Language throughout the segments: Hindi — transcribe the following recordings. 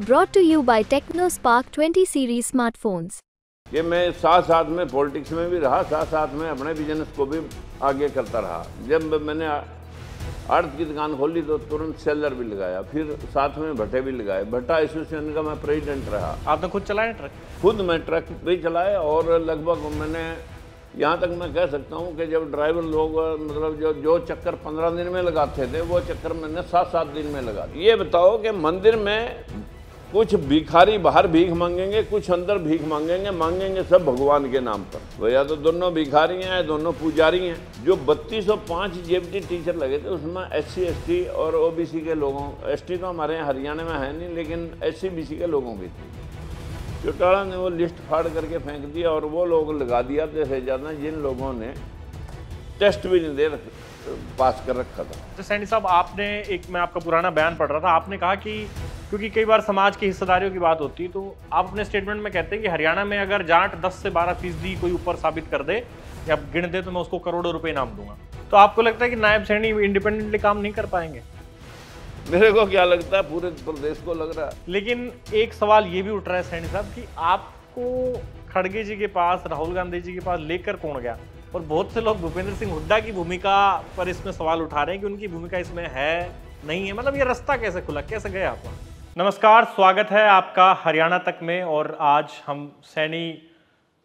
Broad to you by Tecno Spark 20 series smartphone ये मैं साथ साथ में पॉलिटिक्स में भी रहा साथ साथ में अपने बिजनेस को भी आगे करता रहा जब मैंने अर्थ की दुकान खोली तो तुरंत सेलर भी लगाया फिर साथ में भट्टे भी लगाए भट्टा एसोसिएशन का मैं प्रेसिडेंट रहा आपने खुद चलाया ट्रक खुद मैं ट्रक भी चलाया और लगभग मैंने यहाँ तक मैं कह सकता हूँ कि जब ड्राइवर लोग मतलब जो जो चक्कर पंद्रह दिन में लगाते थे वो चक्कर मैंने सात सात दिन में लगा ये बताओ कि मंदिर में कुछ भिखारी बाहर भीख मांगेंगे कुछ अंदर भीख मांगेंगे मांगेंगे सब भगवान के नाम पर वो तो या तो दोनों भिखारी हैं या दोनों पुजारी हैं जो बत्तीस सौ पाँच जे टीचर लगे थे उसमें एस सी एस टी और ओ बी सी के लोगों एस टी तो हमारे यहाँ हरियाणा में है नहीं लेकिन एस सी बी सी के लोगों की थी चौटाला ने वो लिस्ट फाड़ करके फेंक दिया और वो लोग लगा दिया जैसे ज़्यादा जिन लोगों ने टेस्ट भी नहीं दे रख पास कर रखा था तो सैनी साहब आपने एक मैं आपका पुराना बयान पढ़ रहा था आपने कहा कि क्योंकि कई बार समाज की हिस्सेदारियों की बात होती है तो आप अपने स्टेटमेंट में कहते हैं कि हरियाणा में अगर जाट 10 से 12 फीसदी कोई ऊपर साबित कर दे या गिन दे तो मैं उसको करोड़ों रुपए इनाम दूंगा तो आपको लगता है कि नायब सैनी इंडिपेंडेंटली काम नहीं कर पाएंगे मेरे को क्या लगता है पूरे प्रदेश को लग रहा है लेकिन एक सवाल ये भी उठ रहा है सैनी साहब कि आपको खड़गे जी के पास राहुल गांधी जी के पास लेकर कौन गया और बहुत से लोग भूपेंद्र सिंह हुड्डा की भूमिका पर इसमें सवाल उठा रहे हैं कि उनकी भूमिका इसमें है नहीं है मतलब ये रास्ता कैसे खुला कैसे गए आप नमस्कार स्वागत है आपका हरियाणा तक में और आज हम सैनी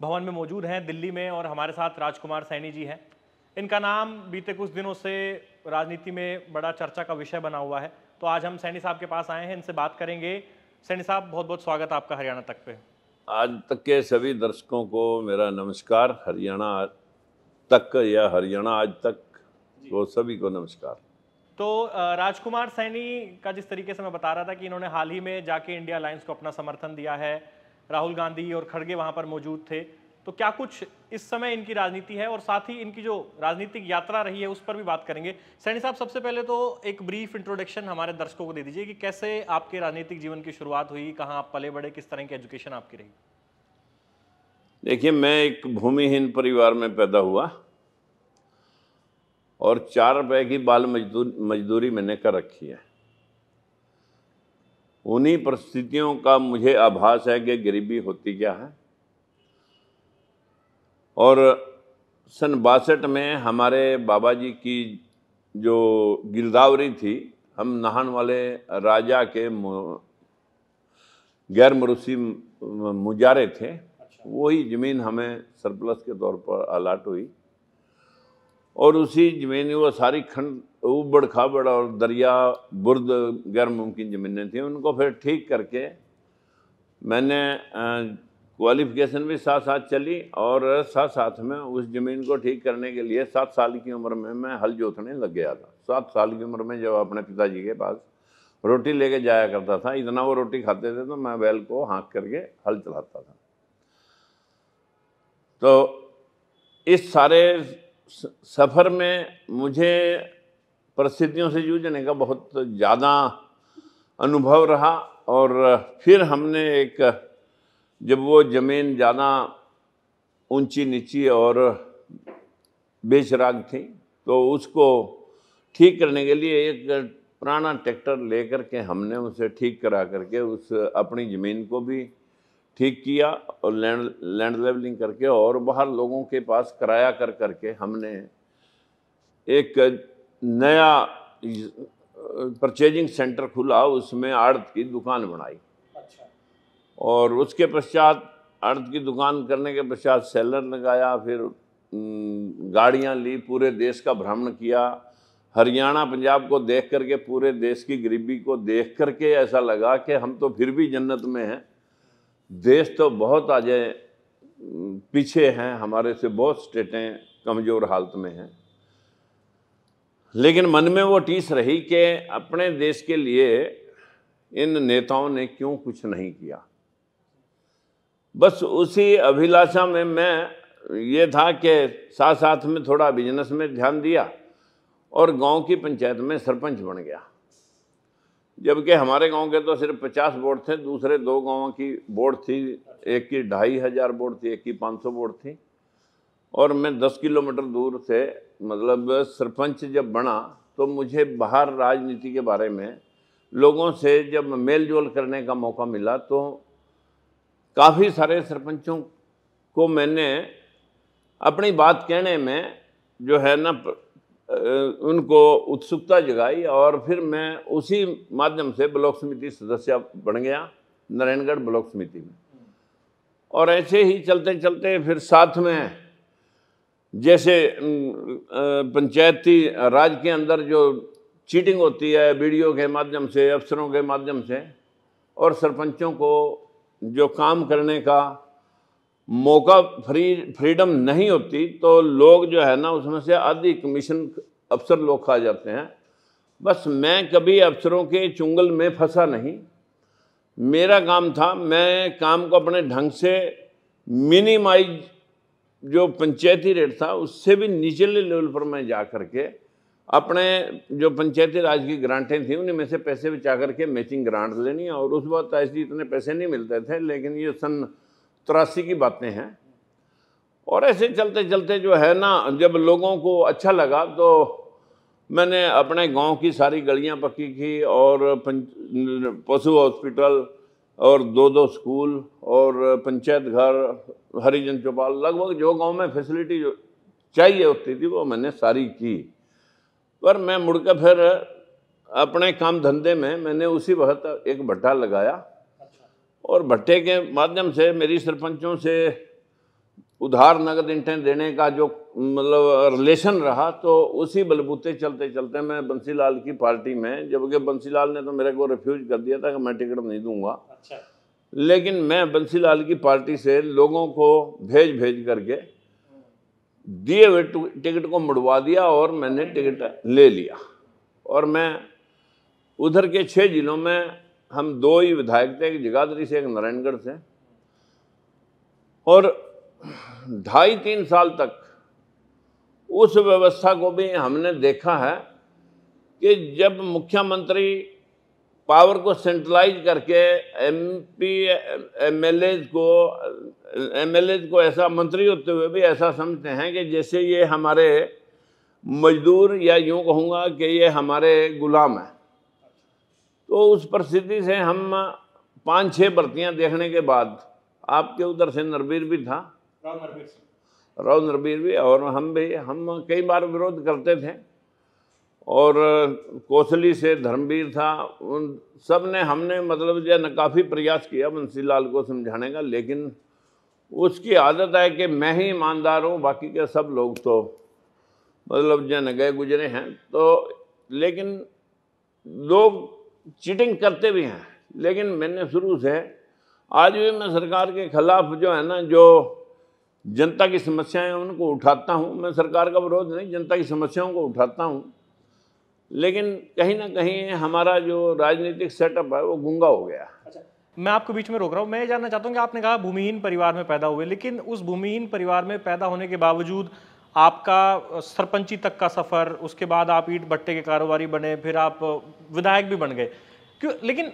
भवन में मौजूद हैं दिल्ली में और हमारे साथ राजकुमार सैनी जी हैं इनका नाम बीते कुछ दिनों से राजनीति में बड़ा चर्चा का विषय बना हुआ है तो आज हम सैनी साहब के पास आए हैं इनसे बात करेंगे सैनी साहब बहुत बहुत स्वागत आपका हरियाणा तक पे आज तक के सभी दर्शकों को मेरा नमस्कार हरियाणा तक या हरियाणा आज तक वो सभी को नमस्कार तो राजकुमार सैनी का जिस तरीके से मैं बता रहा था कि इन्होंने हाल ही में जाके इंडिया अलायंस को अपना समर्थन दिया है राहुल गांधी और खड़गे वहां पर मौजूद थे तो क्या कुछ इस समय इनकी राजनीति है और साथ ही इनकी जो राजनीतिक यात्रा रही है उस पर भी बात करेंगे सैनी साहब सबसे पहले तो एक ब्रीफ इंट्रोडक्शन हमारे दर्शकों को दे दीजिए कि कैसे आपके राजनीतिक जीवन की शुरुआत हुई कहाँ आप पले बड़े किस तरह की एजुकेशन आपकी रही देखिए मैं एक भूमिहीन परिवार में पैदा हुआ और चार रुपए की बाल मजदूर मजदूरी मैंने कर रखी है उन्हीं परिस्थितियों का मुझे आभास है कि गरीबी होती क्या है और सन बासठ में हमारे बाबा जी की जो गिरदावरी थी हम नहान वाले राजा के गैर मरूसी मुजारे थे अच्छा। वही ज़मीन हमें सरप्लस के तौर पर अलाट हुई और उसी जमीन वो सारी खंड उबड़ खाबड़ और दरिया बुर्द गैर मुमकिन ज़मीनें थी उनको फिर ठीक करके मैंने क्वालिफिकेशन भी साथ साथ चली और साथ साथ में उस ज़मीन को ठीक करने के लिए सात साल की उम्र में मैं हल जोतने लग गया था सात साल की उम्र में जब अपने पिताजी के पास रोटी लेके जाया करता था इतना वो रोटी खाते थे तो मैं बैल को हाँक करके हल चलाता था तो इस सारे सफ़र में मुझे परिस्थितियों से जूझने का बहुत ज़्यादा अनुभव रहा और फिर हमने एक जब वो ज़मीन ज़्यादा ऊंची नीची और बेचराग थी तो उसको ठीक करने के लिए एक पुराना ट्रैक्टर लेकर के हमने उसे ठीक करा करके उस अपनी ज़मीन को भी ठीक किया और लैंड लैंड लेवलिंग करके और बाहर लोगों के पास किराया कर करके हमने एक नया परचेजिंग सेंटर खुला उसमें आर्थ की दुकान बनाई अच्छा। और उसके पश्चात अर्ध की दुकान करने के पश्चात सेलर लगाया फिर गाड़ियां ली पूरे देश का भ्रमण किया हरियाणा पंजाब को देख करके पूरे देश की गरीबी को देख करके ऐसा लगा कि हम तो फिर भी जन्नत में हैं देश तो बहुत आज पीछे हैं हमारे से बहुत स्टेटें कमज़ोर हालत में हैं लेकिन मन में वो टीस रही कि अपने देश के लिए इन नेताओं ने क्यों कुछ नहीं किया बस उसी अभिलाषा में मैं ये था कि साथ साथ में थोड़ा बिजनेस में ध्यान दिया और गांव की पंचायत में सरपंच बन गया जबकि हमारे गांव के तो सिर्फ पचास बोर्ड थे दूसरे दो गांवों की बोर्ड थी एक की ढाई हज़ार बोर्ड थी एक की पाँच सौ बोर्ड थी और मैं दस किलोमीटर दूर से मतलब सरपंच जब बना तो मुझे बाहर राजनीति के बारे में लोगों से जब मेल जोल करने का मौका मिला तो काफ़ी सारे सरपंचों को मैंने अपनी बात कहने में जो है ना उनको उत्सुकता जगाई और फिर मैं उसी माध्यम से ब्लॉक समिति सदस्य बन गया नारायणगढ़ ब्लॉक समिति में और ऐसे ही चलते चलते फिर साथ में जैसे पंचायती राज के अंदर जो चीटिंग होती है वीडियो के माध्यम से अफसरों के माध्यम से और सरपंचों को जो काम करने का मौका फ्री फ्रीडम नहीं होती तो लोग जो है ना उसमें से आधी कमीशन अफसर लोग खा जाते हैं बस मैं कभी अफसरों के चुंगल में फंसा नहीं मेरा काम था मैं काम को अपने ढंग से मिनिमाइज जो पंचायती रेट था उससे भी निचले लेवल पर मैं जा करके अपने जो पंचायती राज की ग्रांटें थी उन्हीं में से पैसे बचा करके मैचिंग ग्रांट लेनी और उस वक्त ऐसे इतने पैसे नहीं मिलते थे लेकिन ये सन तिरासी की बातें हैं और ऐसे चलते चलते जो है ना जब लोगों को अच्छा लगा तो मैंने अपने गांव की सारी गलियां पक्की की और पशु हॉस्पिटल और दो दो स्कूल और पंचायत घर हरिजन चौपाल लगभग जो गांव में फैसिलिटी जो चाहिए होती थी वो मैंने सारी की पर मैं मुड़कर फिर अपने काम धंधे में मैंने उसी वक्त एक भट्टा लगाया और भट्टे के माध्यम से मेरी सरपंचों से उधार नगद इंटेंट देने का जो मतलब रिलेशन रहा तो उसी बलबूते चलते चलते मैं बंसीलाल की पार्टी में जबकि बंसीलाल ने तो मेरे को रिफ्यूज कर दिया था कि मैं टिकट नहीं दूंगा अच्छा। लेकिन मैं बंसीलाल की पार्टी से लोगों को भेज भेज करके दिए हुए टिकट को मुड़वा दिया और मैंने टिकट ले लिया और मैं उधर के छः जिलों में हम दो ही विधायक थे एक जगाधरी से एक नारायणगढ़ से और ढाई तीन साल तक उस व्यवस्था को भी हमने देखा है कि जब मुख्यमंत्री पावर को सेंट्रलाइज करके एम पी एम एल को एम एल को ऐसा मंत्री होते हुए भी ऐसा समझते हैं कि जैसे ये हमारे मजदूर या यूँ कहूँगा कि ये हमारे गुलाम हैं तो उस परिस्थिति से हम पाँच छः भर्तियाँ देखने के बाद आपके उधर से नरबीर भी था राव नरबीर भी और हम भी हम कई बार विरोध करते थे और कोसली से धर्मवीर था उन सब ने हमने मतलब जो ना काफ़ी प्रयास किया लाल को समझाने का लेकिन उसकी आदत है कि मैं ही ईमानदार हूँ बाकी के सब लोग तो मतलब जन गए गुजरे हैं तो लेकिन लोग चीटिंग करते भी हैं लेकिन मैंने शुरू से आज भी मैं सरकार के खिलाफ जो है ना जो जनता की समस्याएं उनको उठाता हूं मैं सरकार का विरोध नहीं जनता की समस्याओं को उठाता हूं लेकिन कहीं ना कहीं हमारा जो राजनीतिक सेटअप है वो गूंगा हो गया अच्छा मैं आपको बीच में रोक रहा हूँ मैं जानना चाहता हूँ कि आपने कहा भूमिहीन परिवार में पैदा हुए लेकिन उस भूमिहीन परिवार में पैदा होने के बावजूद आपका सरपंची तक का सफ़र उसके बाद आप ईट भट्टे के कारोबारी बने फिर आप विधायक भी बन गए क्यों लेकिन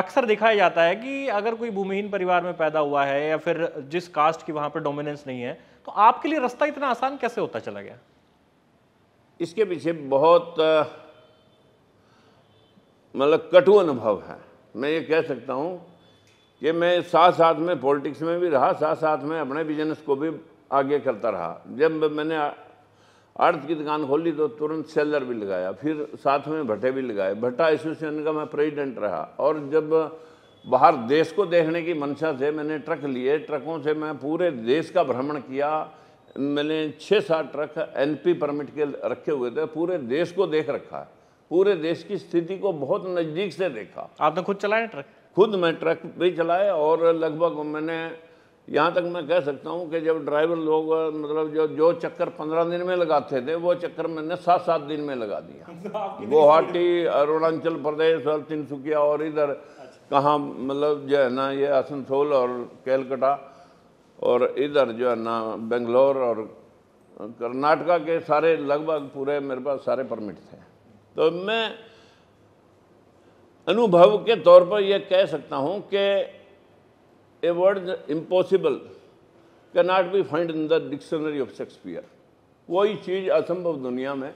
अक्सर देखा जाता है कि अगर कोई भूमिहीन परिवार में पैदा हुआ है या फिर जिस कास्ट की वहां पर डोमिनेंस नहीं है तो आपके लिए रास्ता इतना आसान कैसे होता चला गया इसके पीछे बहुत मतलब कटु अनुभव है मैं ये कह सकता हूँ कि मैं साथ साथ में पॉलिटिक्स में भी रहा साथ साथ में अपने बिजनेस को भी आगे करता रहा जब मैंने अर्थ की दुकान खोली तो तुरंत सेलर भी लगाया फिर साथ में भट्टे भी लगाए भट्टा एसोसिएशन का मैं प्रेसिडेंट रहा और जब बाहर देश को देखने की मंशा से मैंने ट्रक लिए ट्रकों से मैं पूरे देश का भ्रमण किया मैंने छः सात ट्रक एनपी परमिट के रखे हुए थे पूरे देश को देख रखा है पूरे देश की स्थिति को बहुत नज़दीक से देखा आपने खुद चलाया ट्रक खुद मैं ट्रक भी चलाए और लगभग मैंने यहाँ तक मैं कह सकता हूँ कि जब ड्राइवर लोग मतलब जो जो चक्कर पंद्रह दिन में लगाते थे वो चक्कर मैंने सात सात दिन में लगा दिया तो गुवाहाटी अरुणाचल प्रदेश और तिनसुकिया और इधर अच्छा। कहाँ मतलब जो है ना ये आसनसोल और कैलकटा और इधर जो है ना बेंगलोर और कर्नाटका के सारे लगभग पूरे मेरे पास सारे परमिट थे तो मैं अनुभव के तौर पर यह कह सकता हूँ कि word word impossible cannot be find in the dictionary of Shakespeare कोई चीज़ असंभव दुनिया में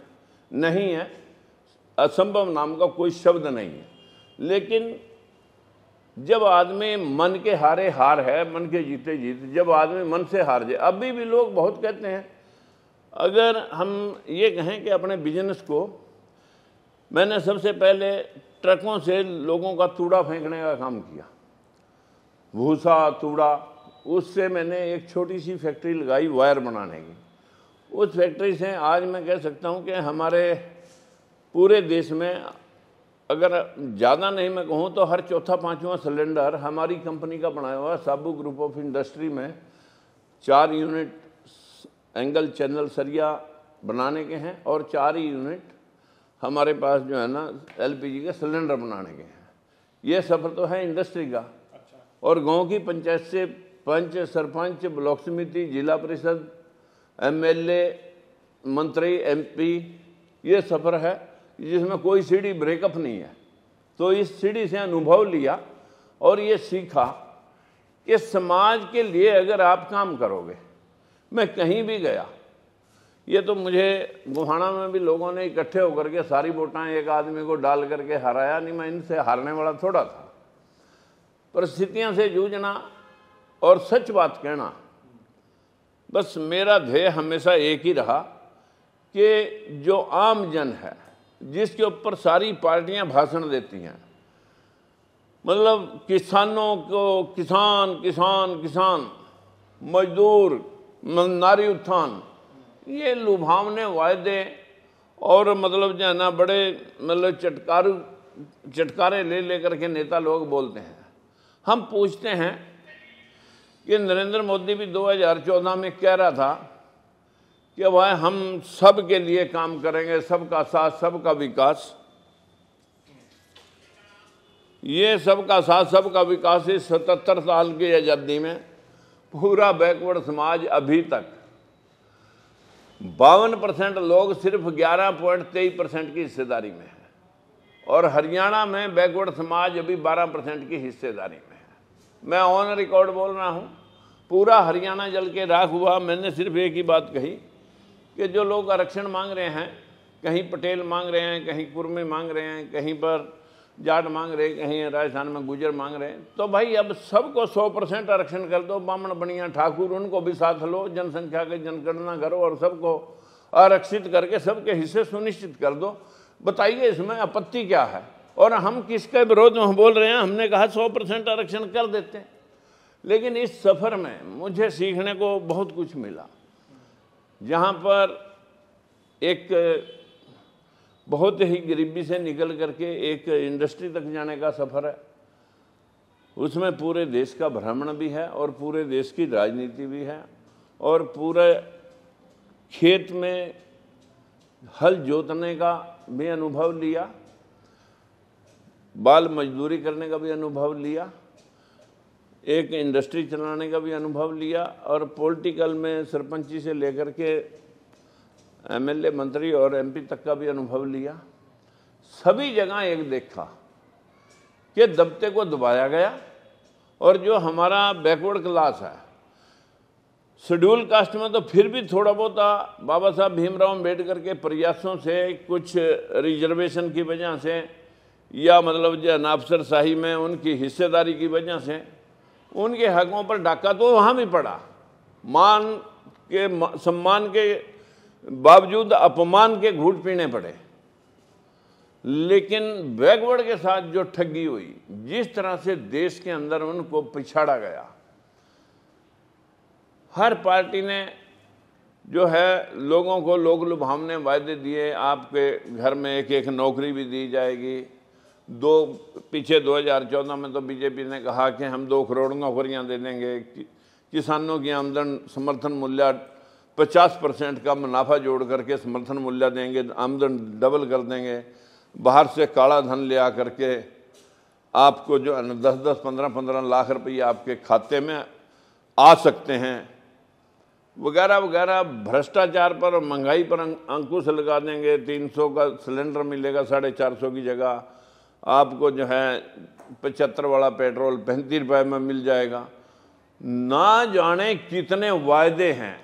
नहीं है असंभव नाम का कोई शब्द नहीं है लेकिन जब आदमी मन के हारे हार है मन के जीते जीते जब आदमी मन से हार जाए अभी भी लोग बहुत कहते हैं अगर हम ये कहें कि अपने बिजनेस को मैंने सबसे पहले ट्रकों से लोगों का कूड़ा फेंकने का काम किया भूसा तूड़ा उससे मैंने एक छोटी सी फैक्ट्री लगाई वायर बनाने की उस फैक्ट्री से आज मैं कह सकता हूँ कि हमारे पूरे देश में अगर ज़्यादा नहीं मैं कहूँ तो हर चौथा पाँचवा सिलेंडर हमारी कंपनी का बनाया हुआ साबू ग्रुप ऑफ इंडस्ट्री में चार यूनिट एंगल चैनल सरिया बनाने के हैं और चार ही यूनिट हमारे पास जो है ना एलपीजी के सिलेंडर बनाने के हैं ये सफ़र तो है इंडस्ट्री का और गांव की पंचायत से पंच सरपंच ब्लॉक समिति जिला परिषद एमएलए मंत्री एमपी ये सफ़र है जिसमें कोई सीढ़ी ब्रेकअप नहीं है तो इस सीढ़ी से अनुभव लिया और ये सीखा कि समाज के लिए अगर आप काम करोगे मैं कहीं भी गया ये तो मुझे गुहाना में भी लोगों ने इकट्ठे होकर के सारी वोटाएँ एक आदमी को डाल करके हराया नहीं मैं इनसे हारने वाला थोड़ा था परिस्थितियों से जूझना और सच बात कहना बस मेरा ध्येय हमेशा एक ही रहा कि जो आम जन है जिसके ऊपर सारी पार्टियां भाषण देती हैं मतलब किसानों को किसान किसान किसान मजदूर मतलब नारी उत्थान ये लुभावने वायदे और मतलब जो है ना बड़े मतलब चटकारू चटकारे ले लेकर के नेता लोग बोलते हैं हम पूछते हैं कि नरेंद्र मोदी भी 2014 में कह रहा था कि भाई हम सब के लिए काम करेंगे सबका साथ सबका विकास ये सबका साथ सबका विकास इस सतहत्तर साल की आज़ादी में पूरा बैकवर्ड समाज अभी तक बावन परसेंट लोग सिर्फ ग्यारह पॉइंट तेईस परसेंट की हिस्सेदारी में है और हरियाणा में बैकवर्ड समाज अभी बारह परसेंट की हिस्सेदारी में मैं ऑन रिकॉर्ड बोल रहा हूँ पूरा हरियाणा जल के राख हुआ मैंने सिर्फ एक ही बात कही कि जो लोग आरक्षण मांग रहे हैं कहीं पटेल मांग रहे हैं कहीं कुर्मी मांग रहे हैं कहीं पर जाट मांग रहे हैं कहीं राजस्थान में गुजर मांग रहे हैं तो भाई अब सबको 100 परसेंट आरक्षण कर दो बामण बनिया ठाकुर उनको भी साथ लो जनसंख्या के जनगणना करो और सबको आरक्षित करके सबके हिस्से सुनिश्चित कर दो बताइए इसमें आपत्ति क्या है और हम किसके विरोध में बोल रहे हैं हमने कहा सौ परसेंट आरक्षण कर देते हैं लेकिन इस सफ़र में मुझे सीखने को बहुत कुछ मिला जहाँ पर एक बहुत ही गरीबी से निकल करके एक इंडस्ट्री तक जाने का सफ़र है उसमें पूरे देश का भ्रमण भी है और पूरे देश की राजनीति भी है और पूरे खेत में हल जोतने का भी अनुभव लिया बाल मजदूरी करने का भी अनुभव लिया एक इंडस्ट्री चलाने का भी अनुभव लिया और पॉलिटिकल में सरपंची से लेकर के एमएलए मंत्री और एमपी तक का भी अनुभव लिया सभी जगह एक देखा कि दबते को दबाया गया और जो हमारा बैकवर्ड क्लास है शेड्यूल कास्ट में तो फिर भी थोड़ा बहुत बाबा साहब भीमराव अम्बेडकर के प्रयासों से कुछ रिजर्वेशन की वजह से या मतलब जो नाफसर शाही में उनकी हिस्सेदारी की वजह से उनके हकों पर डाका तो वहाँ भी पड़ा मान के सम्मान के बावजूद अपमान के घूट पीने पड़े लेकिन बैकवर्ड के साथ जो ठगी हुई जिस तरह से देश के अंदर उनको पिछाड़ा गया हर पार्टी ने जो है लोगों को लोग लुभावने वायदे दिए आपके घर में एक एक नौकरी भी दी जाएगी दो पीछे 2014 में तो बीजेपी ने कहा कि हम दो करोड़ नौकरियां दे देंगे किसानों की आमदन समर्थन मूल्य 50 परसेंट का मुनाफा जोड़ करके समर्थन मूल्य देंगे आमदन डबल कर देंगे बाहर से काला धन ले आ करके आपको जो दस दस पंद्रह पंद्रह लाख रुपये आपके खाते में आ सकते हैं वगैरह वगैरह भ्रष्टाचार पर महंगाई पर अंकुश लगा देंगे 300 का सिलेंडर मिलेगा साढ़े चार सौ की जगह आपको जो है पचहत्तर वाला पेट्रोल पैंतीस रुपये में मिल जाएगा ना जाने कितने वायदे हैं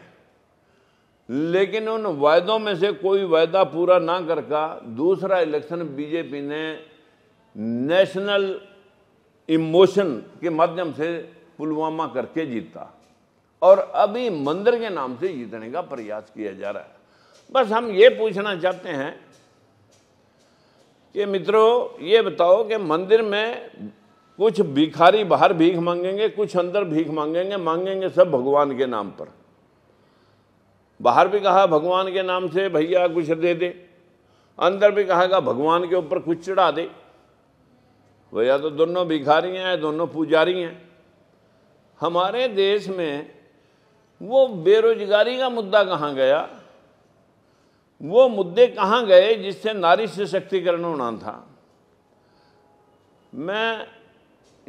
लेकिन उन वायदों में से कोई वायदा पूरा ना करका दूसरा इलेक्शन बीजेपी ने नेशनल इमोशन के माध्यम से पुलवामा करके जीता और अभी मंदिर के नाम से जीतने का प्रयास किया जा रहा है बस हम ये पूछना चाहते हैं कि मित्रों ये बताओ कि मंदिर में कुछ भिखारी बाहर भीख मांगेंगे कुछ अंदर भीख मांगेंगे मांगेंगे सब भगवान के नाम पर बाहर भी कहा भगवान के नाम से भैया कुछ दे दे अंदर भी कहा भगवान के ऊपर कुछ चढ़ा दे भैया तो दोनों भिखारी हैं दोनों पुजारी हैं हमारे देश में वो बेरोजगारी का मुद्दा कहाँ गया वो मुद्दे कहाँ गए जिससे नारी सशक्तिकरण होना था मैं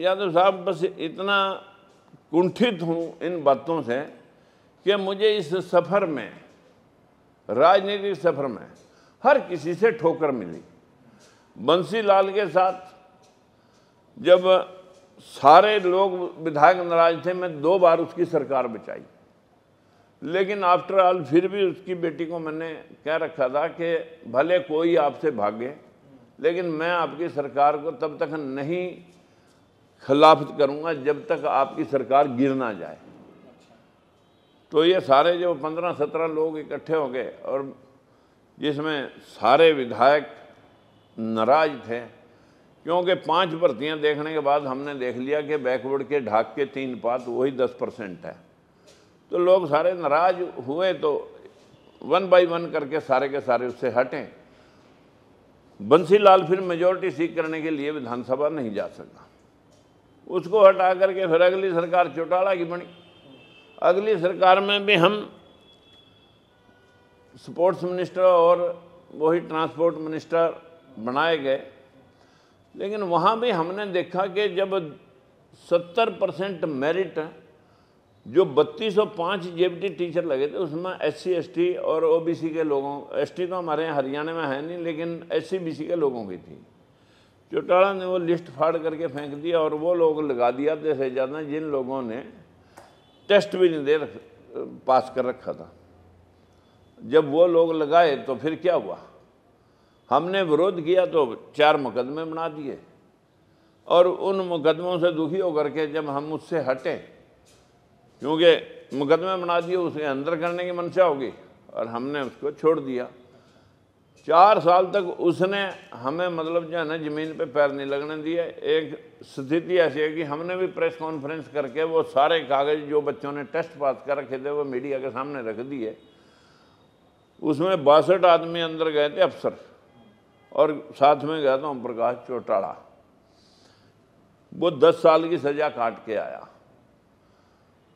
यादव साहब बस इतना कुंठित हूँ इन बातों से कि मुझे इस सफ़र में राजनीतिक सफ़र में हर किसी से ठोकर मिली बंसी लाल के साथ जब सारे लोग विधायक नाराज थे मैं दो बार उसकी सरकार बचाई लेकिन आफ्टर ऑल फिर भी उसकी बेटी को मैंने कह रखा था कि भले कोई आपसे भागे लेकिन मैं आपकी सरकार को तब तक नहीं खिलाफत करूँगा जब तक आपकी सरकार गिर ना जाए तो ये सारे जो पंद्रह सत्रह लोग इकट्ठे हो गए और जिसमें सारे विधायक नाराज थे क्योंकि पांच भर्तियां देखने के बाद हमने देख लिया कि बैकवर्ड के ढाक के तीन पात वही दस परसेंट है तो लोग सारे नाराज हुए तो वन बाय वन करके सारे के सारे उससे हटें बंसी लाल फिर मेजोरिटी सीख करने के लिए विधानसभा नहीं जा सका उसको हटा करके फिर अगली सरकार चौटाला की बनी अगली सरकार में भी हम स्पोर्ट्स मिनिस्टर और वही ट्रांसपोर्ट मिनिस्टर बनाए गए लेकिन वहाँ भी हमने देखा कि जब 70 परसेंट मेरिट जो बत्तीस सौ 3205 टी टीचर लगे थे उसमें एस सी और सी के लोगों एस तो हमारे यहाँ हरियाणा में है नहीं लेकिन एस सी के लोगों की थी चौटाला ने वो लिस्ट फाड़ करके फेंक दिया और वो लोग लगा दिया थे तो ज़्यादा जिन लोगों ने टेस्ट भी नहीं दे रख, पास कर रखा था जब वो लोग लगाए तो फिर क्या हुआ हमने विरोध किया तो चार मुकदमे बना दिए और उन मुकदमों से दुखी होकर के जब हम उससे हटें क्योंकि मुकदमे बना दिए उसे अंदर करने की मंशा होगी और हमने उसको छोड़ दिया चार साल तक उसने हमें मतलब जो है ना ज़मीन पे पैर नहीं लगने दिए एक स्थिति ऐसी है कि हमने भी प्रेस कॉन्फ्रेंस करके वो सारे कागज़ जो बच्चों ने टेस्ट पास कर रखे थे वो मीडिया के सामने रख दिए उसमें बासठ आदमी अंदर गए थे अफसर और साथ में गया था ओम प्रकाश चौटाला वो दस साल की सज़ा काट के आया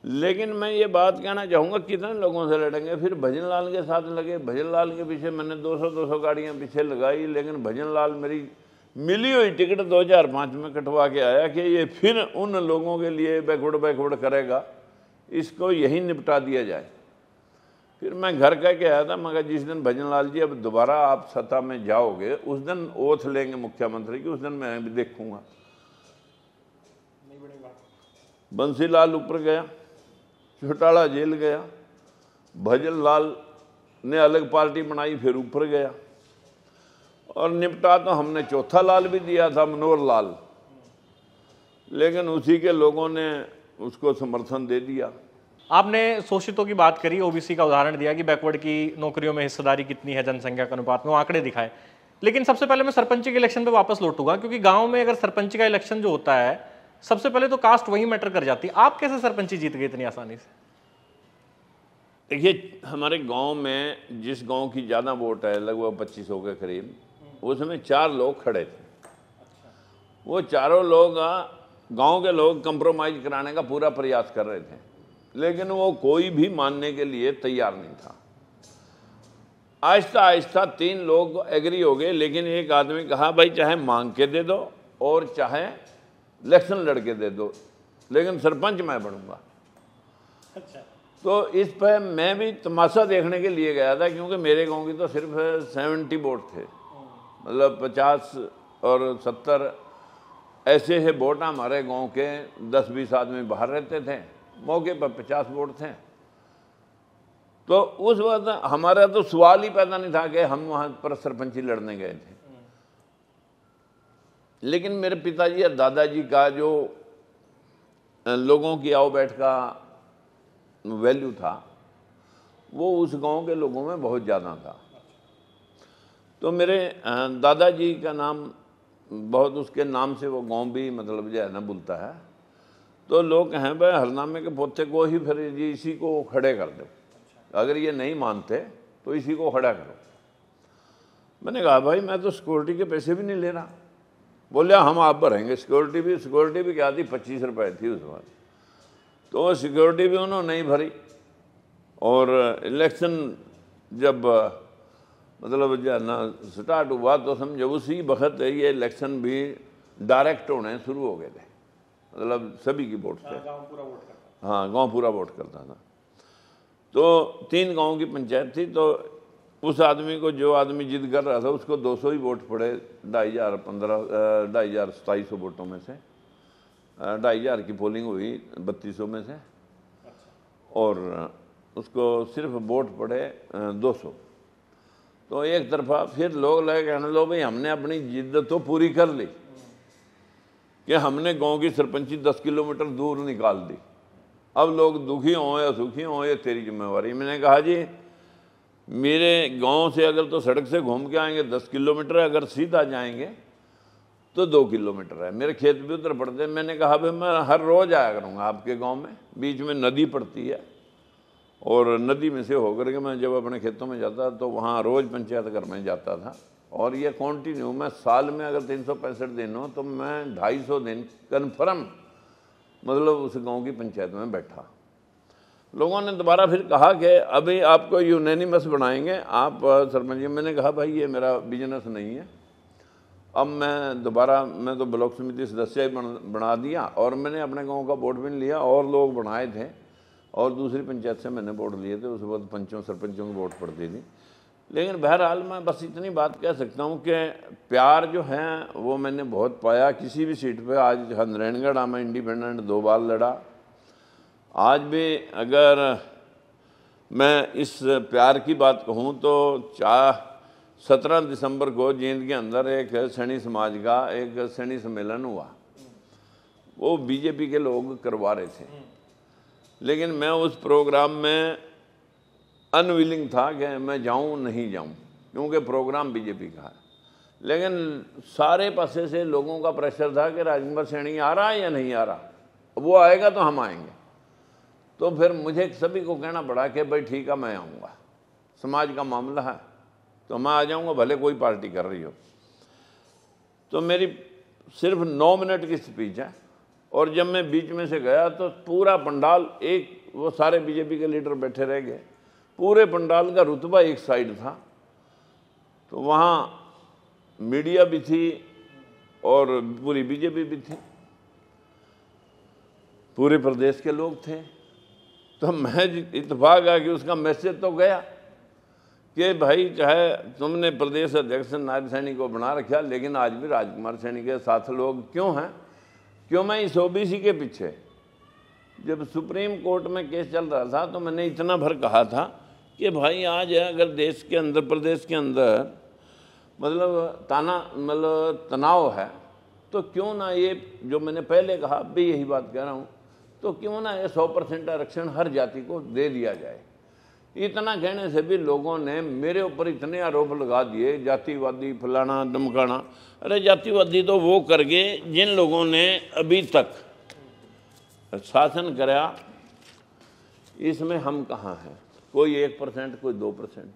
लेकिन मैं ये बात कहना चाहूँगा कितने लोगों से लड़ेंगे फिर भजन लाल के साथ लगे भजन लाल के पीछे मैंने 200-200 गाड़ियाँ पीछे लगाई लेकिन भजन लाल मेरी मिली हुई टिकट 2005 में कटवा के आया कि ये फिर उन लोगों के लिए बैकवर्ड बैकवर्ड करेगा इसको यही निपटा दिया जाए फिर मैं घर कह के आया था मगर जिस दिन भजन लाल जी अब दोबारा आप सत्ता में जाओगे उस दिन ओथ लेंगे मुख्यमंत्री की उस दिन मैं भी देखूँगा बंसीलाल ऊपर गया चौटाला जेल गया भजन लाल ने अलग पार्टी बनाई फिर ऊपर गया और निपटा तो हमने चौथा लाल भी दिया था मनोहर लाल लेकिन उसी के लोगों ने उसको समर्थन दे दिया आपने शोषितों की बात करी ओबीसी का उदाहरण दिया कि बैकवर्ड की नौकरियों में हिस्सेदारी कितनी है जनसंख्या के अनुपात में आंकड़े दिखाए लेकिन सबसे पहले मैं सरपंच के इलेक्शन पर वापस लौटूंगा क्योंकि गांव में अगर सरपंच का इलेक्शन जो होता है सबसे पहले तो कास्ट वही मैटर कर जाती है आप कैसे सरपंची जीत गए इतनी आसानी से देखिए हमारे गांव में जिस गांव की ज़्यादा वोट है लगभग पच्चीस सौ के करीब उस समय चार लोग खड़े थे अच्छा। वो चारों लोग गांव के लोग कंप्रोमाइज कराने का पूरा प्रयास कर रहे थे लेकिन वो कोई भी मानने के लिए तैयार नहीं था आहिस्ता आहिस्ता तीन लोग एग्री हो गए लेकिन एक आदमी कहा भाई चाहे मांग के दे दो और चाहे इलेक्शन लड़के दे दो लेकिन सरपंच मैं बनूंगा अच्छा तो इस पर मैं भी तमाशा देखने के लिए गया था क्योंकि मेरे गांव की तो सिर्फ सेवेंटी वोट थे मतलब पचास और सत्तर ऐसे है वोट हमारे गांव के दस बीस आदमी बाहर रहते थे मौके पर पचास वोट थे तो उस वक्त हमारा तो सवाल ही पैदा नहीं था कि हम वहाँ पर सरपंची लड़ने गए थे लेकिन मेरे पिताजी और दादाजी का जो लोगों की आओ बैठ का वैल्यू था वो उस गांव के लोगों में बहुत ज़्यादा था तो मेरे दादाजी का नाम बहुत उसके नाम से वो गांव भी मतलब जो है ना बुलता है तो लोग हैं भाई हरनामे के पोते को ही फिर जी इसी को खड़े कर दो अगर ये नहीं मानते तो इसी को खड़ा करो मैंने कहा भाई मैं तो सिक्योरिटी के पैसे भी नहीं ले रहा बोले हम आप पर रहेंगे सिक्योरिटी भी सिक्योरिटी भी क्या थी पच्चीस रुपए थी उस बार तो सिक्योरिटी भी उन्होंने नहीं भरी और इलेक्शन जब मतलब जब स्टार्ट हुआ तो समझो उसी वक्त ये इलेक्शन भी डायरेक्ट होने शुरू हो गए थे मतलब सभी की वोट से हाँ गांव पूरा वोट करता था तो तीन गांव की पंचायत थी तो उस आदमी को जो आदमी जिद कर रहा था उसको 200 ही वोट पड़े ढाई हज़ार पंद्रह ढाई हज़ार सताईस सौ वोटों में से ढाई हज़ार की पोलिंग हुई बत्तीस सौ में से और उसको सिर्फ वोट पड़े 200 तो एक तरफा फिर लोग लगे कहने लो भाई हमने अपनी जिद्द तो पूरी कर ली कि हमने गांव की सरपंची 10 किलोमीटर दूर निकाल दी अब लोग दुखी हों या सुखी हों ये तेरी जिम्मेवारी मैंने कहा जी मेरे गांव से अगर तो सड़क से घूम के आएंगे दस किलोमीटर है अगर सीधा जाएंगे तो दो किलोमीटर है मेरे खेत भी उधर पड़ते हैं मैंने कहा भाई मैं हर रोज़ आया करूँगा आपके गांव में बीच में नदी पड़ती है और नदी में से होकर के मैं जब अपने खेतों में जाता तो वहाँ रोज़ पंचायत घर में जाता था और ये कॉन्टिन्यू मैं साल में अगर तीन सौ पैंसठ दिन हो तो मैं ढाई सौ दिन कन्फर्म मतलब उस गांव की पंचायत में बैठा लोगों ने दोबारा फिर कहा कि अभी आपको यूनैनिमस बनाएंगे आप सरपंच जी मैंने कहा भाई ये मेरा बिजनेस नहीं है अब मैं दोबारा मैं तो ब्लॉक समिति सदस्य ही बना दिया और मैंने अपने गांव का वोट भी लिया और लोग बनाए थे और दूसरी पंचायत से मैंने वोट लिए थे उस वक्त पंचों सरपंचों की वोट पड़ती थी लेकिन बहरहाल मैं बस इतनी बात कह सकता हूँ कि प्यार जो है वो मैंने बहुत पाया किसी भी सीट पे आज नारायणगढ़ में इंडिपेंडेंट दो बार लड़ा आज भी अगर मैं इस प्यार की बात कहूँ तो चाह सत्रह दिसंबर को जींद के अंदर एक सैनी समाज का एक सैनी सम्मेलन हुआ वो बीजेपी के लोग करवा रहे थे लेकिन मैं उस प्रोग्राम में अनविलिंग था कि मैं जाऊँ नहीं जाऊँ क्योंकि प्रोग्राम बीजेपी का है लेकिन सारे पासे से लोगों का प्रेशर था कि राजकुमार सैनी आ रहा है या नहीं आ रहा वो आएगा तो हम आएंगे तो फिर मुझे सभी को कहना पड़ा कि भाई ठीक है मैं आऊँगा समाज का मामला है तो मैं आ जाऊँगा भले कोई पार्टी कर रही हो तो मेरी सिर्फ नौ मिनट की स्पीच है और जब मैं बीच में से गया तो पूरा पंडाल एक वो सारे बीजेपी के लीडर बैठे रह गए पूरे पंडाल का रुतबा एक साइड था तो वहाँ मीडिया भी थी और पूरी बीजेपी भी थी पूरे प्रदेश के लोग थे तो महज इतफाक है कि उसका मैसेज तो गया कि भाई चाहे तुमने प्रदेश अध्यक्ष नायब सैनी को बना रखा लेकिन आज भी राजकुमार सैनी के साथ लोग क्यों हैं क्यों मैं इस ओबीसी के पीछे जब सुप्रीम कोर्ट में केस चल रहा था तो मैंने इतना भर कहा था कि भाई आज अगर देश के अंदर प्रदेश के अंदर मतलब ताना मतलब तनाव है तो क्यों ना ये जो मैंने पहले कहा भी यही बात कह रहा हूँ तो क्यों ना ये सौ परसेंट आरक्षण हर जाति को दे दिया जाए इतना कहने से भी लोगों ने मेरे ऊपर इतने आरोप लगा दिए जातिवादी फलाना दमकाना अरे जातिवादी तो वो कर गए जिन लोगों ने अभी तक शासन कराया इसमें हम कहाँ हैं कोई एक परसेंट कोई दो परसेंट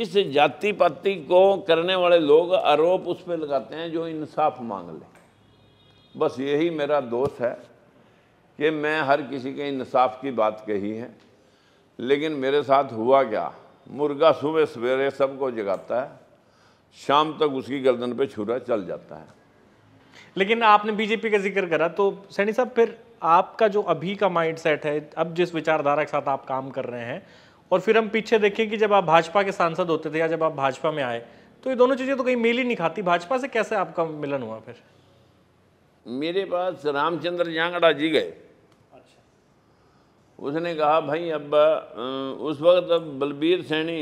इस जाति पाति को करने वाले लोग आरोप उस पर लगाते हैं जो इंसाफ मांग ले बस यही मेरा दोष है कि मैं हर किसी के इंसाफ की बात कही है लेकिन मेरे साथ हुआ क्या मुर्गा सुबह सवेरे सबको जगाता है शाम तक उसकी गर्दन पे छुरा चल जाता है लेकिन आपने बीजेपी का जिक्र करा तो सैनी साहब फिर आपका जो अभी का माइंड सेट है अब जिस विचारधारा के साथ आप काम कर रहे हैं और फिर हम पीछे देखें कि जब आप भाजपा के सांसद होते थे या जब आप भाजपा में आए तो ये दोनों चीज़ें तो कहीं मेल ही नहीं खाती भाजपा से कैसे आपका मिलन हुआ फिर मेरे पास रामचंद्र जांगड़ा जी गए उसने कहा भाई अब उस वक्त अब बलबीर सैनी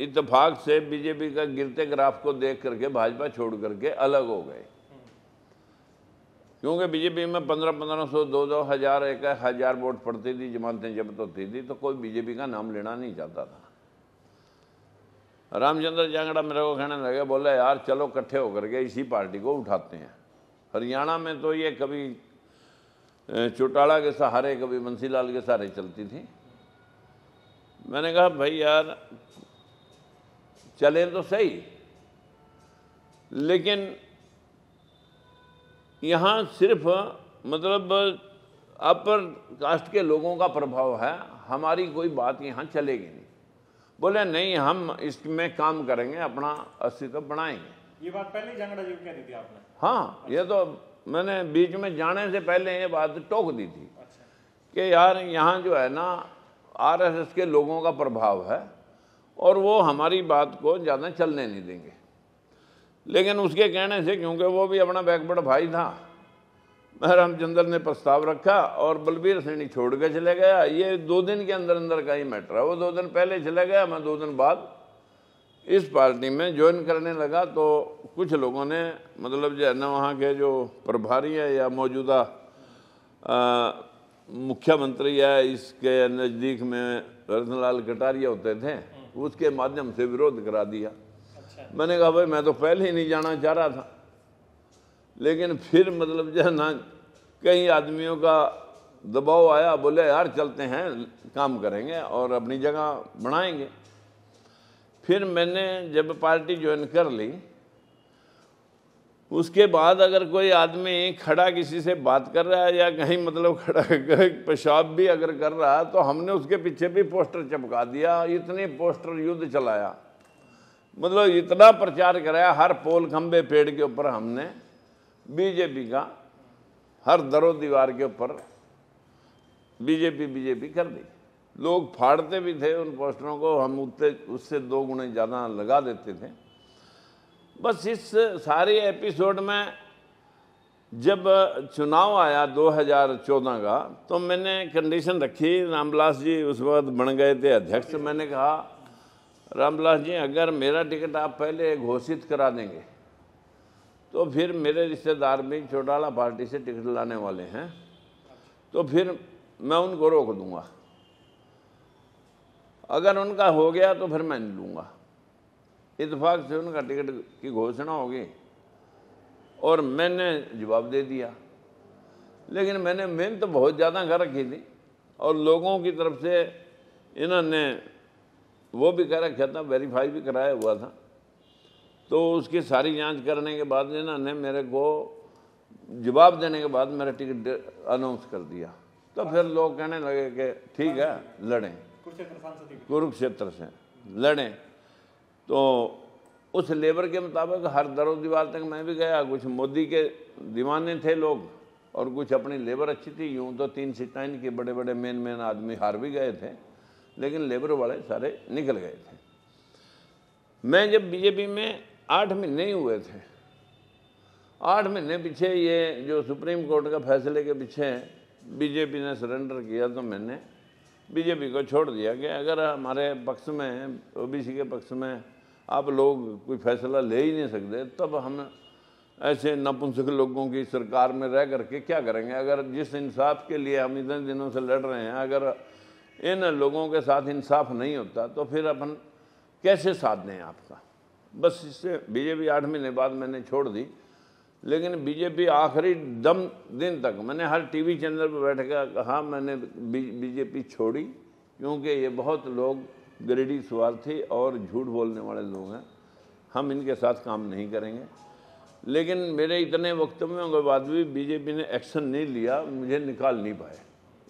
इतफाक से बीजेपी का गिरते ग्राफ को देख करके भाजपा छोड़ करके अलग हो गए क्योंकि बीजेपी में पंद्रह पंद्रह सौ दो दो हज़ार एक हज़ार वोट पड़ती थी जमानतें जब होती थी तो कोई बीजेपी का नाम लेना नहीं चाहता था रामचंद्र जांगड़ा मेरे को कहने लगे बोला यार चलो इकट्ठे होकर के इसी पार्टी को उठाते हैं हरियाणा में तो ये कभी चौटाला के सहारे कभी बंसी लाल के सहारे चलती थी मैंने कहा भाई यार चले तो सही लेकिन यहाँ सिर्फ मतलब अपर कास्ट के लोगों का प्रभाव है हमारी कोई बात यहाँ चलेगी नहीं बोले नहीं हम इसमें काम करेंगे अपना अस्तित्व बनाएंगे ये बात पहले जंगड़ा जी कह दी थी आपने हाँ अच्छा। ये तो मैंने बीच में जाने से पहले ये बात टोक दी थी अच्छा। कि यार यहाँ जो है ना आरएसएस के लोगों का प्रभाव है और वो हमारी बात को ज़्यादा चलने नहीं देंगे लेकिन उसके कहने से क्योंकि वो भी अपना बैकवर्ड भाई था महराम रामचंद्र ने प्रस्ताव रखा और बलबीर सिंह छोड़ के चले गया ये दो दिन के अंदर अंदर का ही मैटर है वो दो दिन पहले चले गया मैं दो दिन बाद इस पार्टी में ज्वाइन करने लगा तो कुछ लोगों ने मतलब जो है ना वहाँ के जो प्रभारी है या मौजूदा मुख्यमंत्री या इसके नज़दीक में रतनलाल कटारिया होते थे उसके माध्यम से विरोध करा दिया अच्छा। मैंने कहा भाई मैं तो पहले ही नहीं जाना चाह रहा था लेकिन फिर मतलब जो है ना कई आदमियों का दबाव आया बोले यार चलते हैं काम करेंगे और अपनी जगह बनाएंगे फिर मैंने जब पार्टी ज्वाइन कर ली उसके बाद अगर कोई आदमी खड़ा किसी से बात कर रहा है या कहीं मतलब खड़ा पेशाब भी अगर कर रहा है तो हमने उसके पीछे भी पोस्टर चमका दिया इतने पोस्टर युद्ध चलाया मतलब इतना प्रचार कराया हर पोल खंबे पेड़ के ऊपर हमने बीजेपी का हर दरो दीवार के ऊपर बीजेपी बीजेपी कर दी लोग फाड़ते भी थे उन पोस्टरों को हम उतने उससे दो गुने ज़्यादा लगा देते थे बस इस सारे एपिसोड में जब चुनाव आया 2014 का तो मैंने कंडीशन रखी रामविलास जी उस वक्त बन गए थे अध्यक्ष मैंने कहा रामविलास जी अगर मेरा टिकट आप पहले घोषित करा देंगे तो फिर मेरे रिश्तेदार भी चौटाला पार्टी से टिकट लाने वाले हैं तो फिर मैं उनको रोक दूंगा अगर उनका हो गया तो फिर मैं लूँगा इतफाक से उनका टिकट की घोषणा हो गई और मैंने जवाब दे दिया लेकिन मैंने मेहनत तो बहुत ज़्यादा कर रखी थी और लोगों की तरफ से इन्होंने वो भी कर रखा था वेरीफाई भी कराया हुआ था तो उसकी सारी जांच करने के बाद इन्होंने मेरे को जवाब देने के बाद मेरा टिकट अनाउंस कर दिया तो फिर लोग कहने लगे कि ठीक है लड़ें कुरुक्षेत्र से लड़े तो उस लेबर के मुताबिक हर दरो दीवार तक मैं भी गया कुछ मोदी के दीवाने थे लोग और कुछ अपनी लेबर अच्छी थी यूँ तो तीन सीटाइन इनके बड़े बड़े मेन मेन आदमी हार भी गए थे लेकिन लेबर वाले सारे निकल गए थे मैं जब बीजेपी में आठ महीने ही हुए थे आठ महीने पीछे ये जो सुप्रीम कोर्ट का फैसले के पीछे बीजेपी ने सरेंडर किया तो मैंने बीजेपी को छोड़ दिया कि अगर हमारे पक्ष में ओबीसी के पक्ष में आप लोग कोई फैसला ले ही नहीं सकते तब हम ऐसे नपुंसक लोगों की सरकार में रह करके क्या करेंगे अगर जिस इंसाफ के लिए हम इतने दिनों से लड़ रहे हैं अगर इन लोगों के साथ इंसाफ नहीं होता तो फिर अपन कैसे साथ दें आपका बस इससे बीजेपी आठ महीने बाद मैंने छोड़ दी लेकिन बीजेपी आखिरी दम दिन तक मैंने हर टीवी चैनल पर बैठ कर कहा मैंने बीजेपी छोड़ी क्योंकि ये बहुत लोग ग्रेडी स्वार्थी और झूठ बोलने वाले लोग हैं हम इनके साथ काम नहीं करेंगे लेकिन मेरे इतने वक्त में के बाद भी बीजेपी ने एक्शन नहीं लिया मुझे निकाल नहीं पाए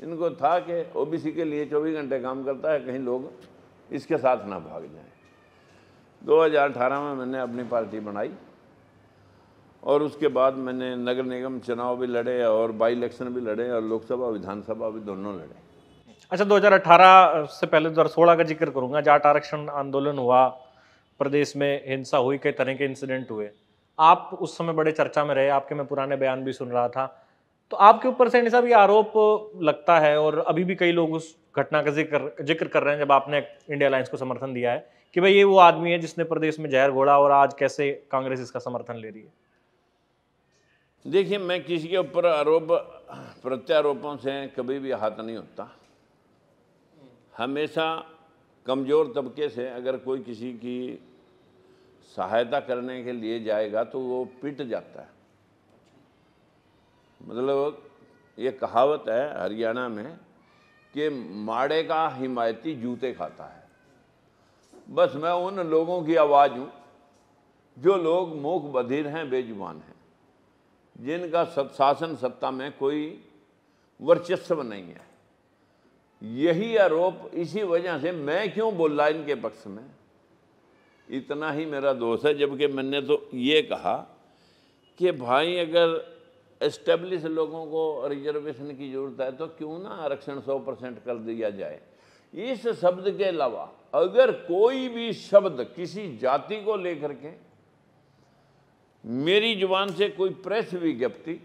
इनको था कि ओबीसी के लिए 24 घंटे काम करता है कहीं लोग इसके साथ ना भाग जाएं 2018 में मैंने अपनी पार्टी बनाई और उसके बाद मैंने नगर निगम चुनाव भी लड़े और बाई इलेक्शन भी लड़े और लोकसभा विधानसभा भी दोनों लड़े अच्छा 2018 से पहले 2016 का जिक्र करूंगा जाट आरक्षण आंदोलन हुआ प्रदेश में हिंसा हुई कई तरह के इंसिडेंट हुए आप उस समय बड़े चर्चा में रहे आपके मैं पुराने बयान भी सुन रहा था तो आपके ऊपर सैनी साहब ये आरोप लगता है और अभी भी कई लोग उस घटना का जिक्र जिक्र कर रहे हैं जब आपने इंडिया अलायंस को समर्थन दिया है कि भाई ये वो आदमी है जिसने प्रदेश में जहर घोड़ा और आज कैसे कांग्रेस इसका समर्थन ले रही है देखिए मैं किसी के ऊपर आरोप प्रत्यारोपों से कभी भी हाथ नहीं होता हमेशा कमज़ोर तबके से अगर कोई किसी की सहायता करने के लिए जाएगा तो वो पिट जाता है मतलब ये कहावत है हरियाणा में कि माड़े का हिमायती जूते खाता है बस मैं उन लोगों की आवाज़ हूँ जो लोग मूक बधिर हैं बेजुबान हैं जिनका शासन सत्ता में कोई वर्चस्व नहीं है यही आरोप इसी वजह से मैं क्यों बोल रहा इनके पक्ष में इतना ही मेरा दोष है जबकि मैंने तो ये कहा कि भाई अगर एस्टेब्लिश लोगों को रिजर्वेशन की जरूरत है तो क्यों ना आरक्षण 100 परसेंट कर दिया जाए इस शब्द के अलावा अगर कोई भी शब्द किसी जाति को लेकर के मेरी जुबान से कोई प्रेस विज्ञप्ति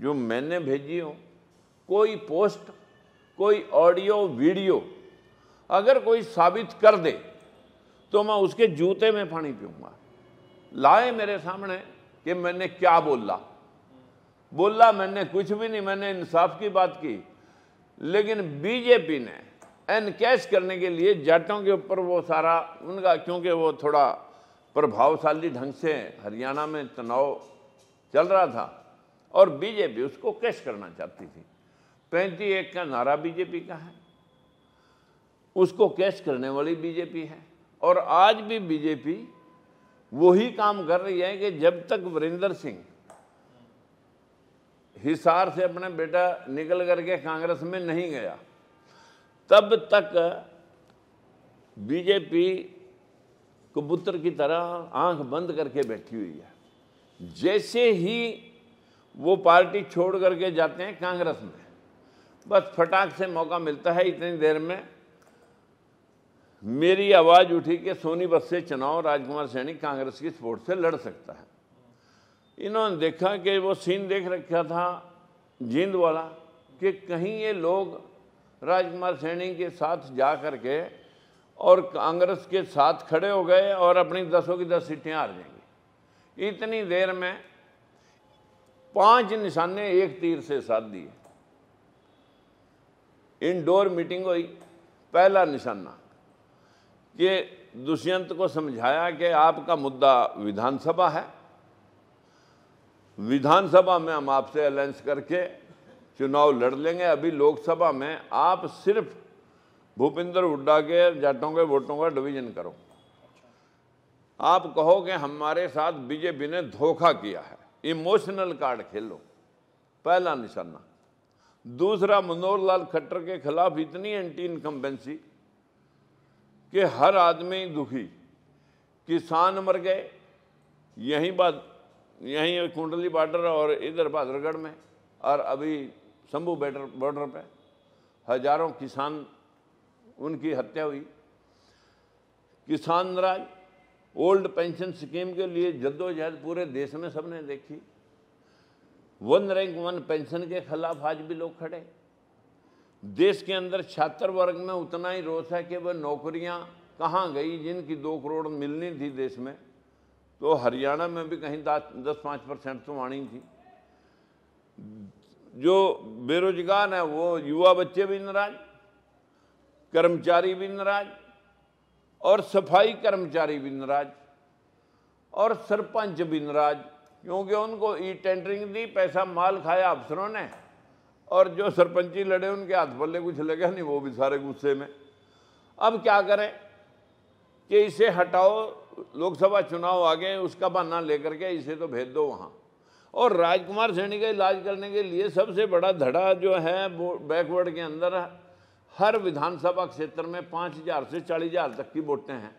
जो मैंने भेजी हो कोई पोस्ट कोई ऑडियो वीडियो अगर कोई साबित कर दे तो मैं उसके जूते में पानी पीऊंगा लाए मेरे सामने कि मैंने क्या बोला बोला मैंने कुछ भी नहीं मैंने इंसाफ की बात की लेकिन बीजेपी ने एनकैश करने के लिए जाटों के ऊपर वो सारा उनका क्योंकि वो थोड़ा प्रभावशाली ढंग से हरियाणा में चुनाव चल रहा था और बीजेपी उसको कैश करना चाहती थी पैंती एक का नारा बीजेपी का है उसको कैश करने वाली बीजेपी है और आज भी बीजेपी वही काम कर रही है कि जब तक वरिंदर सिंह हिसार से अपने बेटा निकल करके कांग्रेस में नहीं गया तब तक बीजेपी कबूतर की तरह आंख बंद करके बैठी हुई है जैसे ही वो पार्टी छोड़ करके जाते हैं कांग्रेस में बस फटाक से मौका मिलता है इतनी देर में मेरी आवाज़ उठी कि सोनीपत से चुनाव राजकुमार सैनी कांग्रेस की सपोर्ट से लड़ सकता है इन्होंने देखा कि वो सीन देख रखा था जींद वाला कि कहीं ये लोग राजकुमार सैनी के साथ जा कर के और कांग्रेस के साथ खड़े हो गए और अपनी दसों की दस सीटें हार जाएंगे इतनी देर में पांच निशाने एक तीर से साध दिए इंडोर मीटिंग हुई पहला निशाना कि दुष्यंत को समझाया कि आपका मुद्दा विधानसभा है विधानसभा में हम आपसे अलायंस करके चुनाव लड़ लेंगे अभी लोकसभा में आप सिर्फ भूपिंदर हुड्डा के जाटों के वोटों का डिवीजन करो आप कहो कि हमारे साथ बीजेपी ने धोखा किया है इमोशनल कार्ड खेलो पहला निशाना दूसरा मनोहर लाल खट्टर के खिलाफ इतनी एंटी इनकम्बेंसी कि हर आदमी दुखी किसान मर गए यहीं बात यहीं कुंडली बॉर्डर और इधर बहादुरगढ़ में और अभी शंभू बॉर्डर बॉर्डर पे हजारों किसान उनकी हत्या हुई किसान राज ओल्ड पेंशन स्कीम के लिए जद्दोजहद पूरे देश में सबने देखी वन रैंक वन पेंशन के खिलाफ आज भी लोग खड़े देश के अंदर छात्र वर्ग में उतना ही रोष है कि वह नौकरियां कहाँ गई जिनकी दो करोड़ मिलनी थी देश में तो हरियाणा में भी कहीं दस दस पाँच परसेंट तो आनी थी जो बेरोजगार है वो युवा बच्चे भी नाराज कर्मचारी भी नाराज और सफाई कर्मचारी भी नाराज और सरपंच भी नाराज क्योंकि उनको ई टेंडरिंग दी पैसा माल खाया अफसरों ने और जो सरपंची लड़े उनके हाथ पल्ले कुछ लगे नहीं वो भी सारे गुस्से में अब क्या करें कि इसे हटाओ लोकसभा चुनाव आ गए उसका बहाना लेकर के इसे तो भेज दो वहाँ और राजकुमार सैनी का इलाज करने के लिए सबसे बड़ा धड़ा जो है वो बैकवर्ड के अंदर है हर विधानसभा क्षेत्र में पाँच हज़ार से चालीस हज़ार तक की वोटें हैं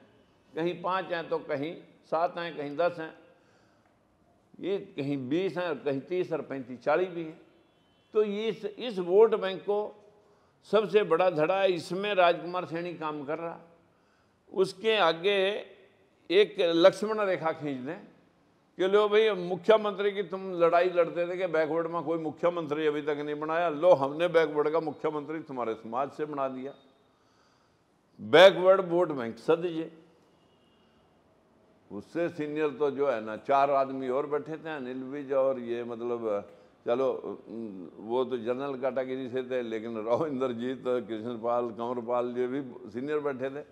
कहीं पाँच हैं तो कहीं सात हैं कहीं दस हैं ये कहीं बीस हैं और कहीं तीस और पैंतीस चालीस भी हैं तो ये इस इस वोट बैंक को सबसे बड़ा धड़ा है इसमें राजकुमार सैनी काम कर रहा उसके आगे एक लक्ष्मण रेखा खींच दें कि लो भाई मुख्यमंत्री की तुम लड़ाई लड़ते थे कि बैकवर्ड में कोई मुख्यमंत्री अभी तक नहीं बनाया लो हमने बैकवर्ड का मुख्यमंत्री तुम्हारे समाज से बना दिया बैकवर्ड वोट बैंक सद ये उससे सीनियर तो जो है ना चार आदमी और बैठे थे अनिल विज और ये मतलब चलो वो तो जनरल कैटेगरी से थे लेकिन राव इंद्रजीत कंवर पाल ये भी सीनियर बैठे थे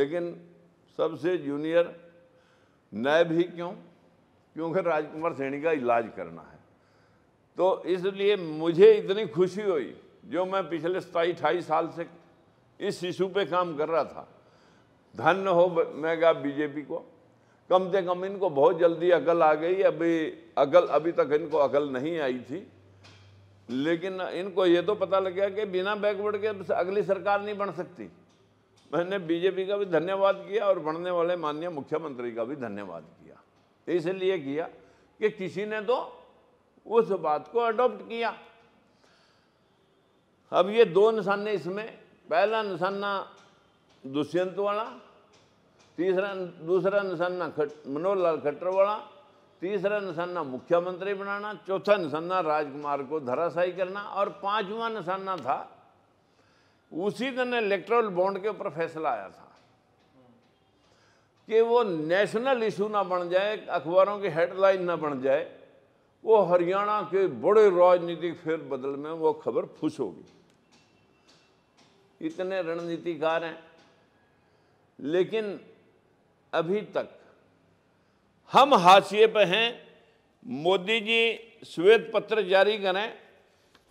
लेकिन सबसे जूनियर नए भी क्यों क्योंकि राजकुमार सैनी का इलाज करना है तो इसलिए मुझे इतनी खुशी हुई जो मैं पिछले सताई अठाई साल से इस शिशु पे काम कर रहा था धन्य हो मैं गया बीजेपी को कम से कम इनको बहुत जल्दी अकल आ गई अभी अकल अभी तक इनको अकल नहीं आई थी लेकिन इनको ये तो पता लग गया कि बिना बैकवर्ड के अगली सरकार नहीं बन सकती मैंने बीजेपी का भी धन्यवाद किया और बनने वाले माननीय मुख्यमंत्री का भी धन्यवाद किया तो इसलिए किया कि किसी ने तो उस बात को अडॉप्ट किया अब ये दो निशाने इसमें पहला निशाना दुष्यंत वाला तीसरा दूसरा निशाना खट मनोहर खट्टर वाला तीसरा निशाना मुख्यमंत्री बनाना चौथा निशाना राजकुमार को धराशाई करना और पांचवा निशाना था उसी दिन इलेक्ट्रल बॉन्ड के ऊपर फैसला आया था कि वो नेशनल इशू ना बन जाए अखबारों की हेडलाइन ना बन जाए वो हरियाणा के बड़े राजनीतिक फेरबदल में वो खबर फुस होगी इतने रणनीतिकार हैं लेकिन अभी तक हम हाशिए पर हैं मोदी जी श्वेत पत्र जारी करें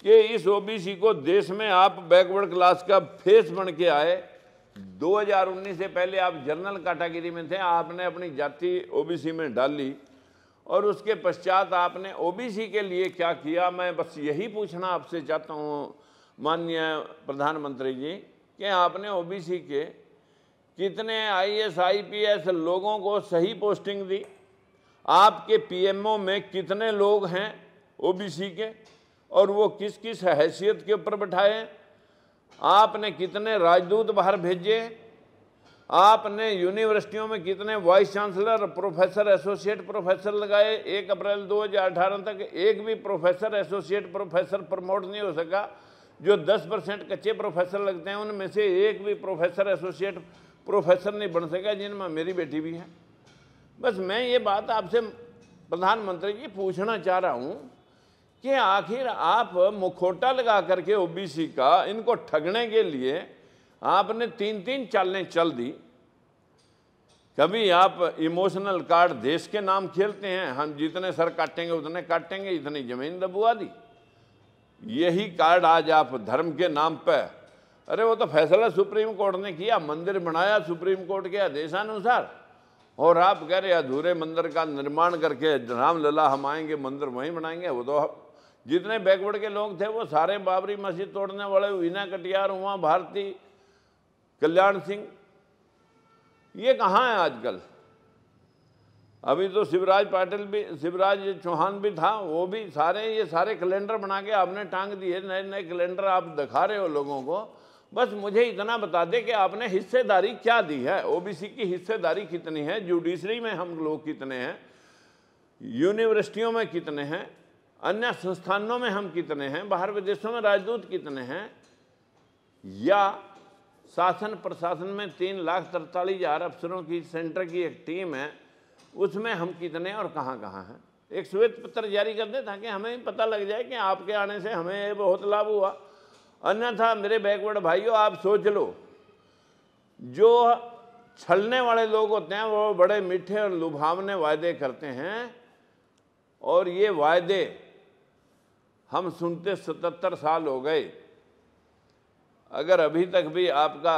कि इस ओबीसी को देश में आप बैकवर्ड क्लास का फेस बन के आए 2019 से पहले आप जनरल कैटेगरी में थे आपने अपनी जाति ओबीसी में डाल ली और उसके पश्चात आपने ओबीसी के लिए क्या किया मैं बस यही पूछना आपसे चाहता हूँ माननीय प्रधानमंत्री जी कि आपने ओबीसी के कितने आईएएस आईपीएस लोगों को सही पोस्टिंग दी आपके पीएमओ में कितने लोग हैं ओबीसी के और वो किस किस हैसियत के ऊपर बैठाए हैं आपने कितने राजदूत बाहर भेजे आपने यूनिवर्सिटियों में कितने vice chancellor professor associate professor लगाए एक अप्रैल 2018 तक एक भी प्रोफेसर एसोसिएट प्रोफेसर प्रमोट नहीं हो सका जो 10 परसेंट कच्चे प्रोफेसर लगते हैं उनमें से एक भी प्रोफेसर एसोसिएट प्रोफेसर नहीं बन सका जिनमें मेरी बेटी भी है बस मैं ये बात आपसे प्रधानमंत्री जी पूछना चाह रहा हूँ कि आखिर आप मुखोटा लगा करके ओबीसी का इनको ठगने के लिए आपने तीन तीन चालें चल दी कभी आप इमोशनल कार्ड देश के नाम खेलते हैं हम जितने सर काटेंगे उतने काटेंगे इतनी जमीन दबुआ दी यही कार्ड आज आप धर्म के नाम पर अरे वो तो फैसला सुप्रीम कोर्ट ने किया मंदिर बनाया सुप्रीम कोर्ट के आदेशानुसार और आप कह रहे अधूरे मंदिर का निर्माण करके रामलला हम आएंगे मंदिर वहीं बनाएंगे वो तो जितने बैकवर्ड के लोग थे वो सारे बाबरी मस्जिद तोड़ने वाले वीना कटियार हुआ भारती कल्याण सिंह ये कहाँ है आजकल अभी तो शिवराज पाटिल भी शिवराज चौहान भी था वो भी सारे ये सारे कैलेंडर बना के आपने टांग दिए नए नए कैलेंडर आप दिखा रहे हो लोगों को बस मुझे इतना बता दे कि आपने हिस्सेदारी क्या दी है ओबीसी की हिस्सेदारी कितनी है जुडिशरी में हम लोग कितने हैं यूनिवर्सिटियों में कितने हैं अन्य संस्थानों में हम कितने हैं बाहर विदेशों में राजदूत कितने हैं या शासन प्रशासन में तीन लाख तरतालीस हज़ार अफसरों की सेंटर की एक टीम है उसमें हम कितने और कहाँ कहाँ हैं एक श्वेत पत्र जारी कर दें ताकि हमें पता लग जाए कि आपके आने से हमें बहुत लाभ हुआ अन्यथा मेरे बैकवर्ड भाइयों आप सोच लो जो छलने वाले लोग होते हैं वो बड़े मीठे और लुभावने वायदे करते हैं और ये वायदे हम सुनते सतहत्तर साल हो गए अगर अभी तक भी आपका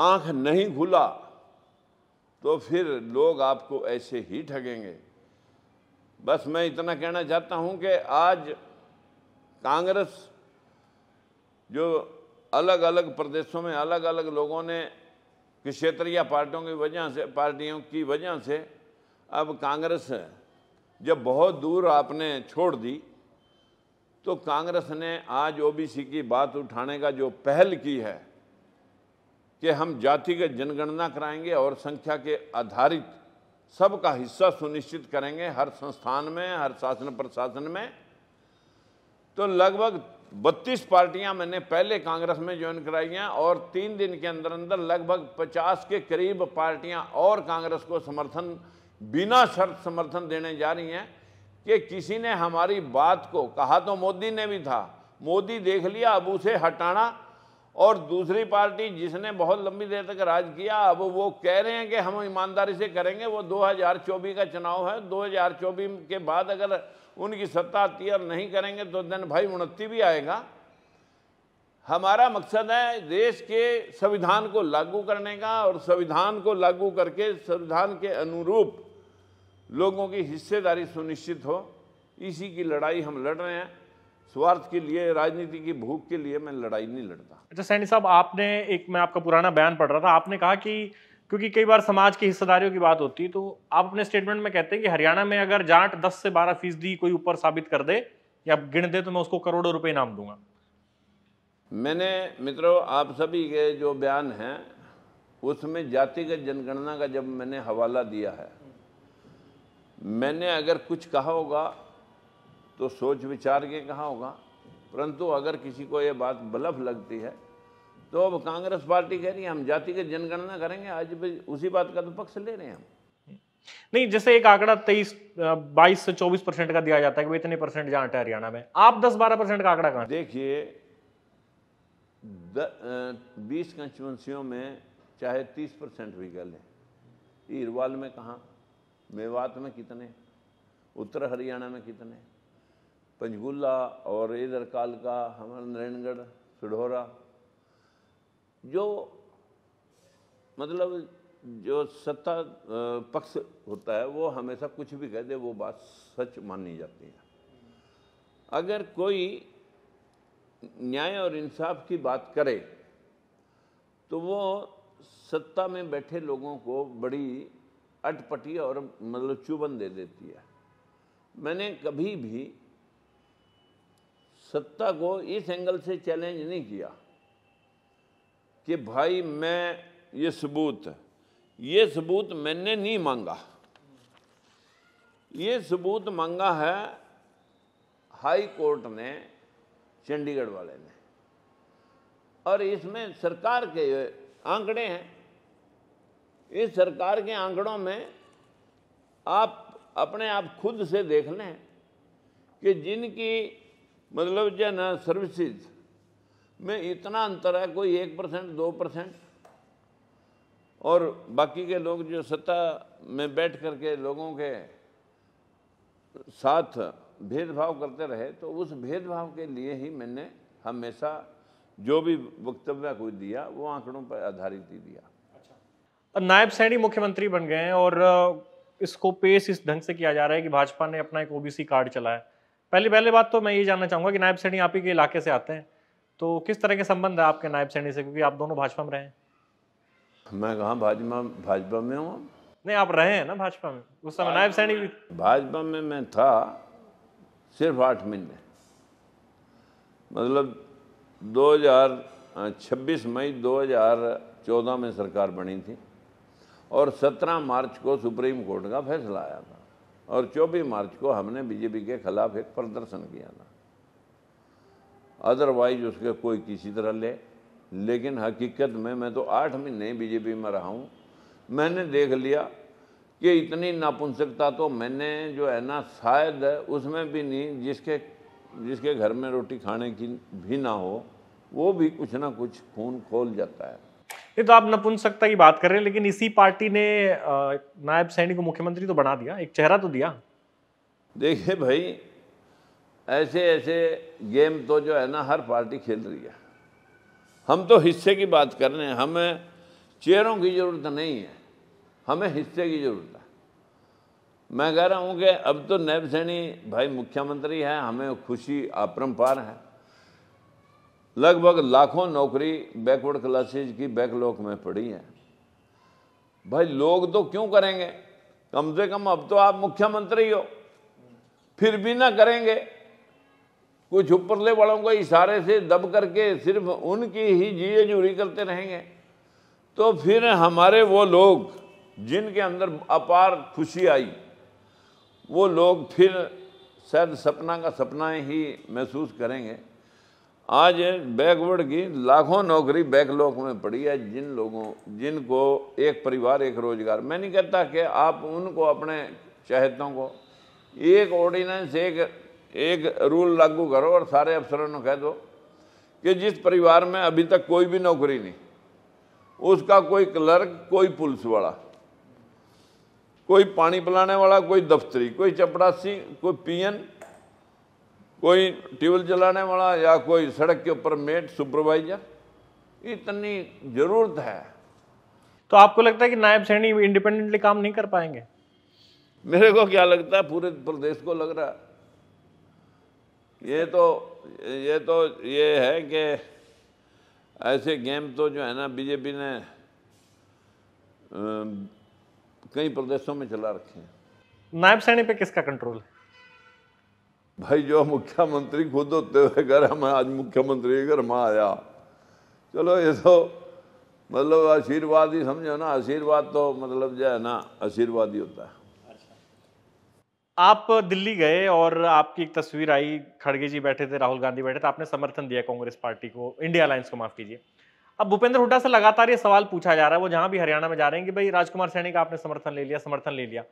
आँख नहीं खुला तो फिर लोग आपको ऐसे ही ठगेंगे बस मैं इतना कहना चाहता हूं कि आज कांग्रेस जो अलग अलग प्रदेशों में अलग अलग लोगों ने क्षेत्रीय पार्टियों की वजह से पार्टियों की वजह से अब कांग्रेस जब बहुत दूर आपने छोड़ दी तो कांग्रेस ने आज ओबीसी की बात उठाने का जो पहल की है कि हम जातिगत जनगणना कराएंगे और संख्या के आधारित सबका हिस्सा सुनिश्चित करेंगे हर संस्थान में हर शासन प्रशासन में तो लगभग 32 पार्टियां मैंने पहले कांग्रेस में ज्वाइन कराई हैं और तीन दिन के अंदर अंदर लगभग 50 के करीब पार्टियां और कांग्रेस को समर्थन बिना शर्त समर्थन देने जा रही हैं कि किसी ने हमारी बात को कहा तो मोदी ने भी था मोदी देख लिया अब उसे हटाना और दूसरी पार्टी जिसने बहुत लंबी देर तक राज किया अब वो कह रहे हैं कि हम ईमानदारी से करेंगे वो 2024 का चुनाव है 2024 के बाद अगर उनकी सत्ता आती है और नहीं करेंगे तो दिन भाई उन्नति भी आएगा हमारा मकसद है देश के संविधान को लागू करने का और संविधान को लागू करके संविधान के अनुरूप लोगों की हिस्सेदारी सुनिश्चित हो इसी की लड़ाई हम लड़ रहे हैं स्वार्थ के लिए राजनीति की भूख के लिए मैं लड़ाई नहीं लड़ता अच्छा सैनी साहब आपने एक मैं आपका पुराना बयान पढ़ रहा था आपने कहा कि क्योंकि कई बार समाज की हिस्सेदारियों की बात होती है तो आप अपने स्टेटमेंट में कहते हैं कि हरियाणा में अगर जाट दस से बारह फीसदी कोई ऊपर साबित कर दे या गिन दे तो मैं उसको करोड़ों रुपये इनाम दूंगा मैंने मित्रों आप सभी के जो बयान हैं उसमें जातिगत जनगणना का जब मैंने हवाला दिया है मैंने अगर कुछ कहा होगा तो सोच विचार के कहा होगा परंतु अगर किसी को ये बात बलफ लगती है तो अब कांग्रेस पार्टी कह रही है हम जाति के जनगणना करेंगे आज भी उसी बात का तो पक्ष ले रहे हैं हम नहीं जैसे एक आंकड़ा तेईस बाईस से चौबीस परसेंट का दिया जाता है कि इतने परसेंट जहां हरियाणा में आप दस बारह परसेंट का आंकड़ा कहा देखिए बीस कंस्टिट्युएंसियों में चाहे तीस परसेंट भी कर लें ईरवाल में कहा मेवात में कितने उत्तर हरियाणा में कितने पंचगुल्ला और इधर कालका हमारे नारायणगढ़ सिढ़ोरा जो मतलब जो सत्ता पक्ष होता है वो हमेशा कुछ भी कह दे वो बात सच मानी जाती है अगर कोई न्याय और इंसाफ की बात करे तो वो सत्ता में बैठे लोगों को बड़ी अटपटी और मतलब चुबन दे देती है मैंने कभी भी सत्ता को इस एंगल से चैलेंज नहीं किया कि भाई मैं ये सबूत ये सबूत मैंने नहीं मांगा ये सबूत मांगा है हाई कोर्ट ने चंडीगढ़ वाले ने और इसमें सरकार के आंकड़े हैं इस सरकार के आंकड़ों में आप अपने आप खुद से देख लें कि जिनकी मतलब जो है ना सर्विसेज में इतना अंतर है कोई एक परसेंट दो परसेंट और बाकी के लोग जो सत्ता में बैठ करके लोगों के साथ भेदभाव करते रहे तो उस भेदभाव के लिए ही मैंने हमेशा जो भी वक्तव्य कोई दिया वो आंकड़ों पर आधारित ही दिया नायब सैनी मुख्यमंत्री बन गए हैं और इसको पेश इस ढंग से किया जा रहा है कि भाजपा ने अपना एक ओबीसी कार्ड चलाया पहले पहले बात तो मैं ये जानना चाहूंगा कि नायब सैनी आप ही के इलाके से आते हैं तो किस तरह के संबंध है आपके नायब सैनी से क्योंकि आप दोनों भाजपा में रहे हैं मैं कहा भाजपा भाजपा में हूँ नहीं आप रहे हैं ना भाजपा में उस समय नायब सैनी भी भाजपा में मैं था सिर्फ आठ महीने मतलब 2026 मई 2014 में सरकार बनी थी और 17 मार्च को सुप्रीम कोर्ट का फैसला आया था और 24 मार्च को हमने बीजेपी के खिलाफ एक प्रदर्शन किया था अदरवाइज उसके कोई किसी तरह ले लेकिन हकीकत में मैं तो आठ महीने बीजेपी में रहा हूँ मैंने देख लिया कि इतनी नापुंसकता तो मैंने जो है ना शायद उसमें भी नहीं जिसके जिसके घर में रोटी खाने की भी ना हो वो भी कुछ ना कुछ खून खोल जाता है ये तो आप नपुंसकता की बात कर रहे हैं लेकिन इसी पार्टी ने नायब सैनी को मुख्यमंत्री तो बना दिया एक चेहरा तो दिया देखिए भाई ऐसे ऐसे गेम तो जो है ना हर पार्टी खेल रही है हम तो हिस्से की बात कर रहे हैं हमें चेयरों की ज़रूरत नहीं है हमें हिस्से की ज़रूरत है मैं कह रहा हूँ कि अब तो नैब सैनी भाई मुख्यमंत्री है हमें खुशी अपरम्पार है लगभग लाखों नौकरी बैकवर्ड क्लासेज की बैकलॉग में पड़ी है भाई लोग तो क्यों करेंगे कम से कम अब तो आप मुख्यमंत्री हो फिर भी ना करेंगे कुछ ऊपरले वालों को इशारे से दब करके सिर्फ उनकी ही जीए जूरी करते रहेंगे तो फिर हमारे वो लोग जिनके अंदर अपार खुशी आई वो लोग फिर शायद सपना का सपना ही महसूस करेंगे आज बैकवर्ड की लाखों नौकरी बैकलॉग में पड़ी है जिन लोगों जिनको एक परिवार एक रोजगार मैं नहीं कहता कि आप उनको अपने चाहतों को एक ऑर्डिनेंस एक एक रूल लागू करो और सारे अफसरों को कह दो कि जिस परिवार में अभी तक कोई भी नौकरी नहीं उसका कोई क्लर्क कोई पुलिस वाला कोई पानी पिलाने वाला कोई दफ्तरी कोई चपड़ासी कोई पीएन कोई ट्यूबवेल चलाने वाला या कोई सड़क के ऊपर मेट सुपरवाइजर इतनी जरूरत है तो आपको लगता है कि नायब सैनी इंडिपेंडेंटली काम नहीं कर पाएंगे मेरे को क्या लगता है पूरे प्रदेश को लग रहा है ये तो ये तो ये है कि ऐसे गेम तो जो है ना बीजेपी ने कई प्रदेशों में चला रखे हैं नायब सैनी पे किसका कंट्रोल है भाई जो मुख्यमंत्री खुद होते हुए घर मैं आज मुख्यमंत्री के घर में आया चलो ये तो मतलब आशीर्वाद ही समझो ना आशीर्वाद तो मतलब जो है ना आशीर्वाद ही होता है अच्छा। आप दिल्ली गए और आपकी एक तस्वीर आई खड़गे जी बैठे थे राहुल गांधी बैठे थे आपने समर्थन दिया कांग्रेस पार्टी को इंडिया अलायंस को माफ कीजिए अब भूपेंद्र हुड्डा से लगातार ये सवाल पूछा जा रहा है वो जहां भी हरियाणा में जा रहे हैं कि भाई राजकुमार सैनी का आपने समर्थन ले लिया समर्थन ले लिया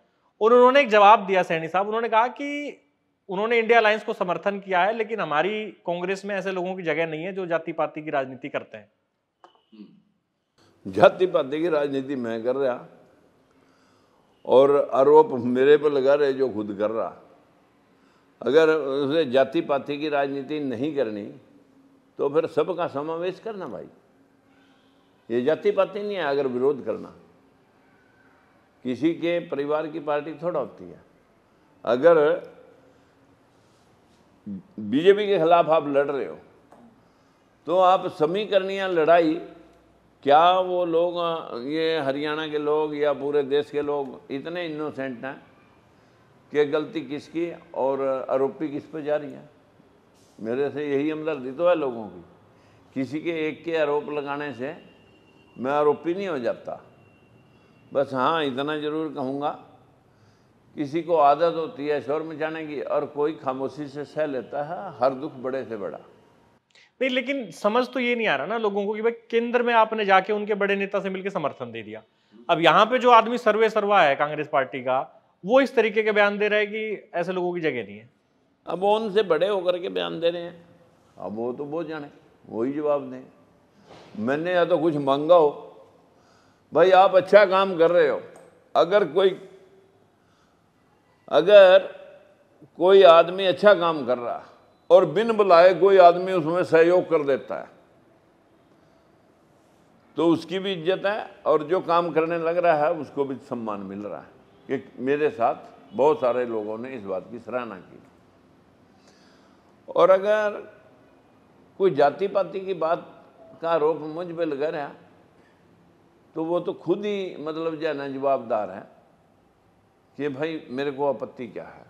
और उन्होंने एक जवाब दिया सैनी साहब उन्होंने कहा कि उन्होंने इंडिया अलायंस को समर्थन किया है लेकिन हमारी कांग्रेस में ऐसे लोगों की जगह नहीं है जो जाति पाति की राजनीति करते हैं जाति पाति की राजनीति मैं कर रहा और आरोप मेरे पर लगा रहे जो खुद कर रहा अगर उसे जाति पाति की राजनीति नहीं करनी तो फिर सबका समावेश करना भाई ये जाति पाति नहीं है अगर विरोध करना किसी के परिवार की पार्टी थोड़ा होती है अगर बीजेपी के खिलाफ आप लड़ रहे हो तो आप समीकरणीय लड़ाई क्या वो लोग ये हरियाणा के लोग या पूरे देश के लोग इतने इनोसेंट हैं कि गलती किसकी और आरोपी किस पर जा रही है मेरे से यही हमदर्दी तो है लोगों की किसी के एक के आरोप लगाने से मैं आरोपी नहीं हो जाता बस हाँ इतना ज़रूर कहूँगा किसी को आदत होती है शोर मचाने की और कोई खामोशी से सह लेता है हर दुख बड़े से बड़ा नहीं लेकिन समझ तो ये नहीं आ रहा ना लोगों को कि भाई केंद्र में आपने जाके उनके बड़े नेता से मिलकर समर्थन दे दिया अब यहाँ पे जो आदमी सर्वे सर्वा है कांग्रेस पार्टी का वो इस तरीके के बयान दे रहे हैं कि ऐसे लोगों की जगह नहीं है अब वो उनसे बड़े होकर के बयान दे रहे हैं अब वो तो वो जाने वही जवाब दें मैंने या तो कुछ मांगा हो भाई आप अच्छा काम कर रहे हो अगर कोई अगर कोई आदमी अच्छा काम कर रहा और बिन बुलाए कोई आदमी उसमें सहयोग कर देता है तो उसकी भी इज्जत है और जो काम करने लग रहा है उसको भी सम्मान मिल रहा है कि मेरे साथ बहुत सारे लोगों ने इस बात की सराहना की और अगर कोई जाति पाति की बात का आरोप मुझ पर लगा रहा तो वो तो खुद ही मतलब जाना जवाबदार है कि भाई मेरे को आपत्ति क्या है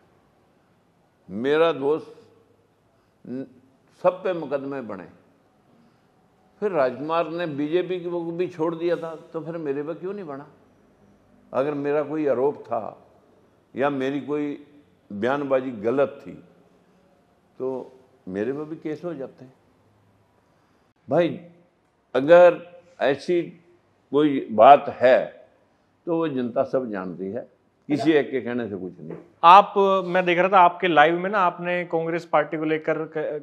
मेरा दोस्त सब पे मुकदमे बने फिर राजकुमार ने बीजेपी को भी छोड़ दिया था तो फिर मेरे पर क्यों नहीं बना अगर मेरा कोई आरोप था या मेरी कोई बयानबाजी गलत थी तो मेरे पर भी केस हो जाते हैं भाई अगर ऐसी कोई बात है तो वो जनता सब जानती है किसी एक के कहने से कुछ नहीं आप मैं देख रहा था आपके लाइव में ना आपने कांग्रेस पार्टी को लेकर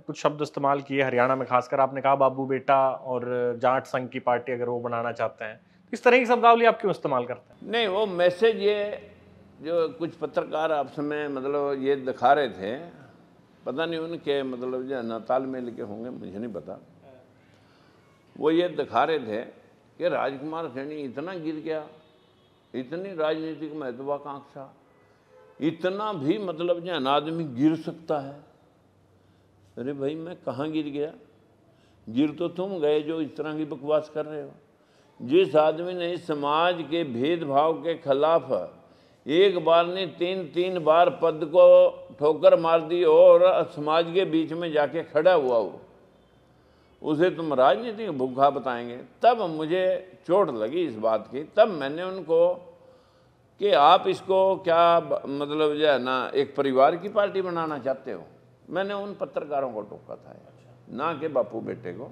कुछ शब्द इस्तेमाल किए हरियाणा में खासकर आपने कहा बाबू बेटा और जाट संघ की पार्टी अगर वो बनाना चाहते हैं तो इस तरह की शब्दावली आप क्यों इस्तेमाल करते हैं नहीं वो मैसेज ये जो कुछ पत्रकार आप समय मतलब ये दिखा रहे थे पता नहीं उनके मतलब जो नाताल में लिखे होंगे मुझे नहीं पता वो ये दिखा रहे थे कि राजकुमार सैनी इतना गिर गया इतनी राजनीतिक महत्वाकांक्षा इतना भी मतलब जन आदमी गिर सकता है अरे भाई मैं कहाँ गिर गया गिर तो तुम गए जो इस तरह की बकवास कर रहे हो जिस आदमी ने समाज के भेदभाव के खिलाफ एक बार ने तीन तीन बार पद को ठोकर मार दी और समाज के बीच में जाके खड़ा हुआ हो उसे तुम राजनीतिक भूखा बताएंगे तब मुझे चोट लगी इस बात की तब मैंने उनको कि आप इसको क्या मतलब जो है ना एक परिवार की पार्टी बनाना चाहते हो मैंने उन पत्रकारों को टोका था ना कि बापू बेटे को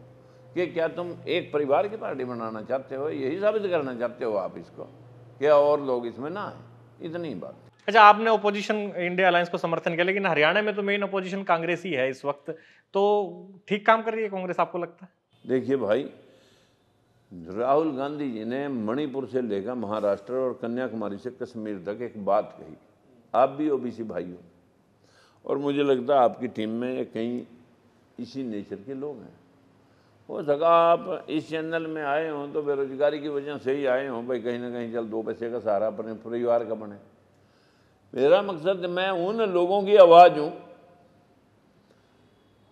कि क्या तुम एक परिवार की पार्टी बनाना चाहते हो यही साबित करना चाहते हो आप इसको क्या और लोग इसमें ना आए इतनी बात अच्छा आपने ओपोजिशन इंडिया अलायंस को समर्थन किया लेकिन हरियाणा में तो मेन अपोजिशन कांग्रेस ही है इस वक्त तो ठीक काम कर रही है कांग्रेस आपको लगता है देखिए भाई राहुल गांधी जी ने मणिपुर से लेकर महाराष्ट्र और कन्याकुमारी से कश्मीर तक एक बात कही आप भी ओबीसी भाई हो और मुझे लगता है आपकी टीम में कई इसी नेचर के लोग हैं हो सका आप इस चैनल में आए हों तो बेरोजगारी की वजह से ही आए हों भाई कहीं ना कहीं चल दो पैसे का सहारा अपने परिवार का बने मेरा मकसद मैं उन लोगों की आवाज़ हूँ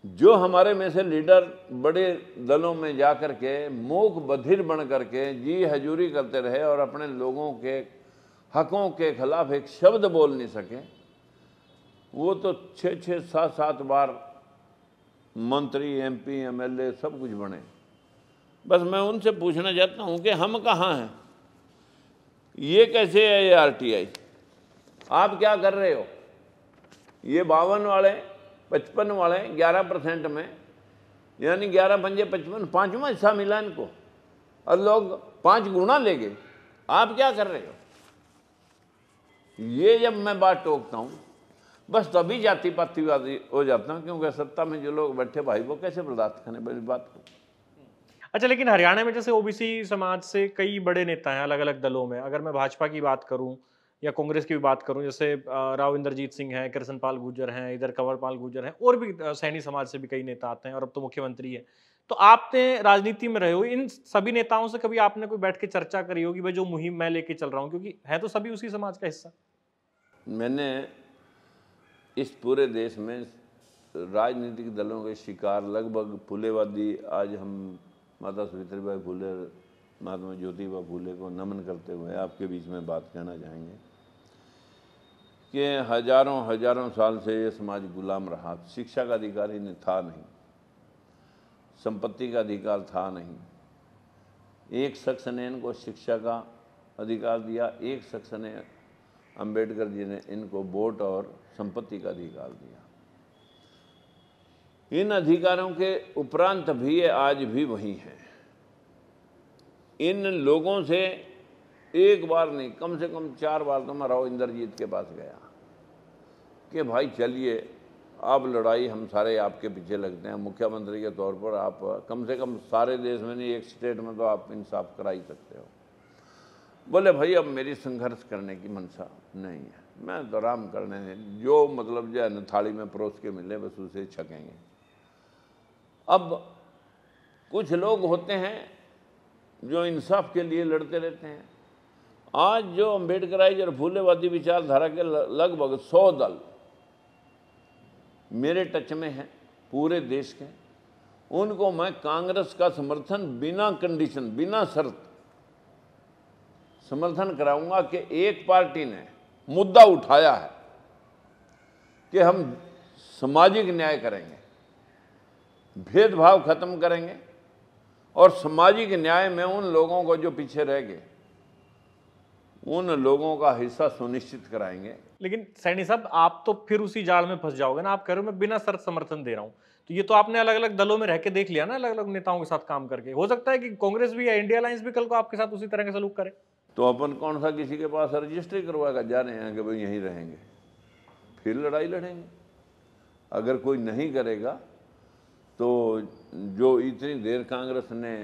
जो हमारे में से लीडर बड़े दलों में जा कर के मोक बधिर बन कर के जी हजूरी करते रहे और अपने लोगों के हकों के खिलाफ एक शब्द बोल नहीं सके वो तो छः छः सात सात बार मंत्री एमपी एमएलए सब कुछ बने बस मैं उनसे पूछना चाहता हूँ कि हम कहाँ हैं ये कैसे है ये आरटीआई आप क्या कर रहे हो ये बावन वाले पचपन वाले ग्यारह परसेंट में यानी ग्यारह पंजे पचपन पाँचवा हिस्सा मिला इनको और लोग पाँच गुना ले गए आप क्या कर रहे हो ये जब मैं बात टोकता हूँ बस तभी जाति पातिवादी हो जाता हूँ क्योंकि सत्ता में जो लोग बैठे भाई वो कैसे बर्दाश्त करने बड़ी बात को अच्छा लेकिन हरियाणा में जैसे ओबीसी समाज से कई बड़े नेता हैं अलग अलग दलों में अगर मैं भाजपा की बात करूं या कांग्रेस की भी बात करूं जैसे राव इंद्रजीत सिंह हैं कृष्ण पाल गुर्जर हैं इधर कंवरपाल गुर्जर हैं और भी सैनी समाज से भी कई नेता आते हैं और अब तो मुख्यमंत्री है तो आपने राजनीति में रहे हो इन सभी नेताओं से कभी आपने कोई बैठ के चर्चा करी होगी भाई जो मुहिम मैं लेके चल रहा हूँ क्योंकि है तो सभी उसी समाज का हिस्सा मैंने इस पूरे देश में राजनीतिक दलों के शिकार लगभग फूलेवादी आज हम माता भाई फूले महात्मा ज्योतिबा फूले को नमन करते हुए आपके बीच में बात कहना चाहेंगे कि हजारों हजारों साल से ये समाज गुलाम रहा शिक्षा का अधिकार इन्हें था नहीं संपत्ति का अधिकार था नहीं एक शख्स ने इनको शिक्षा का अधिकार दिया एक शख्स ने अंबेडकर जी ने इनको वोट और संपत्ति का अधिकार दिया इन अधिकारों के उपरांत भी ये आज भी वही हैं इन लोगों से एक बार नहीं कम से कम चार बार तो मैं राव इंद्रजीत के पास गया कि भाई चलिए आप लड़ाई हम सारे आपके पीछे लगते हैं मुख्यमंत्री के तौर पर आप कम से कम सारे देश में नहीं एक स्टेट में तो आप इंसाफ करा ही सकते हो बोले भाई अब मेरी संघर्ष करने की मनसा नहीं है मैं तो आराम करने जो मतलब जो है थाली में परोस के मिले बस उसे छकेंगे अब कुछ लोग होते हैं जो इंसाफ के लिए लड़ते रहते हैं आज जो अम्बेडकराइज और फूलेवादी विचारधारा के लगभग सौ दल मेरे टच में हैं पूरे देश के उनको मैं कांग्रेस का समर्थन बिना कंडीशन बिना शर्त समर्थन कराऊंगा कि एक पार्टी ने मुद्दा उठाया है कि हम सामाजिक न्याय करेंगे भेदभाव खत्म करेंगे और सामाजिक न्याय में उन लोगों को जो पीछे रह गए उन लोगों का हिस्सा सुनिश्चित कराएंगे लेकिन सैनी साहब आप तो फिर उसी जाल में फंस जाओगे ना आप कह रहे हो मैं बिना शर्त समर्थन दे रहा हूँ तो ये तो आपने अलग अलग दलों में रह के देख लिया ना अलग अलग नेताओं के साथ काम करके हो सकता है कि कांग्रेस भी या इंडिया अलायंस भी कल को आपके साथ उसी तरह का सलूक करे तो अपन कौन सा किसी के पास रजिस्ट्री करवाएगा जा रहे हैं कि भाई यहीं रहेंगे फिर लड़ाई लड़ेंगे अगर कोई नहीं करेगा तो जो इतनी देर कांग्रेस ने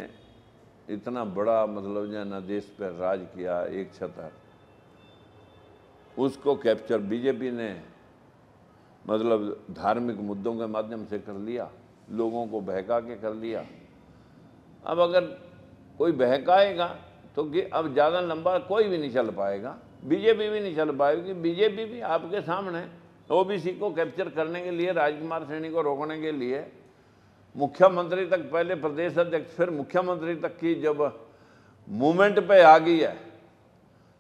इतना बड़ा मतलब जाना देश पर राज किया एक छतर उसको कैप्चर बीजेपी ने मतलब धार्मिक मुद्दों के माध्यम से कर लिया लोगों को बहका के कर लिया अब अगर कोई बहकाएगा तो कि अब ज़्यादा लंबा कोई भी नहीं चल पाएगा बीजेपी भी नहीं चल पाएगी बीजेपी भी आपके सामने ओबीसी को कैप्चर करने के लिए राजकुमार सैनी को रोकने के लिए मुख्यमंत्री तक पहले प्रदेश अध्यक्ष फिर मुख्यमंत्री तक की जब मूवमेंट पे आ गई है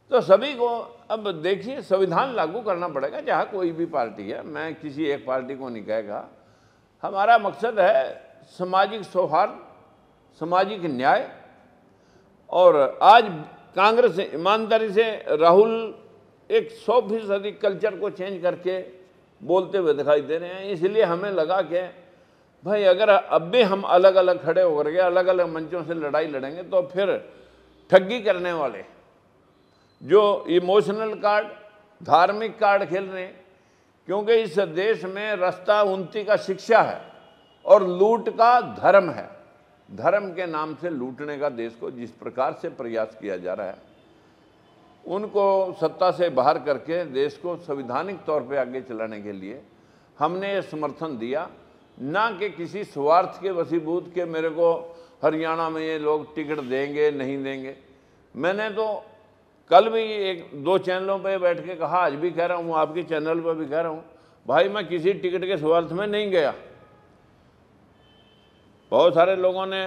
तो सभी को अब देखिए संविधान लागू करना पड़ेगा चाहे कोई भी पार्टी है मैं किसी एक पार्टी को नहीं कहेगा हमारा मकसद है सामाजिक सौहार्द सामाजिक न्याय और आज कांग्रेस ईमानदारी से राहुल एक सौ फीसदी कल्चर को चेंज करके बोलते हुए दिखाई दे रहे हैं इसलिए हमें लगा कि भाई अगर अब भी हम अलग अलग खड़े होकर के अलग अलग मंचों से लड़ाई लड़ेंगे तो फिर ठगी करने वाले जो इमोशनल कार्ड धार्मिक कार्ड खेल रहे हैं क्योंकि इस देश में रास्ता उन्नति का शिक्षा है और लूट का धर्म है धर्म के नाम से लूटने का देश को जिस प्रकार से प्रयास किया जा रहा है उनको सत्ता से बाहर करके देश को संविधानिक तौर पे आगे चलाने के लिए हमने ये समर्थन दिया ना कि किसी स्वार्थ के वसीबूत के मेरे को हरियाणा में ये लोग टिकट देंगे नहीं देंगे मैंने तो कल भी एक दो चैनलों पे बैठ के कहा आज भी कह रहा हूँ आपके चैनल पर भी कह रहा हूँ भाई मैं किसी टिकट के स्वार्थ में नहीं गया बहुत सारे लोगों ने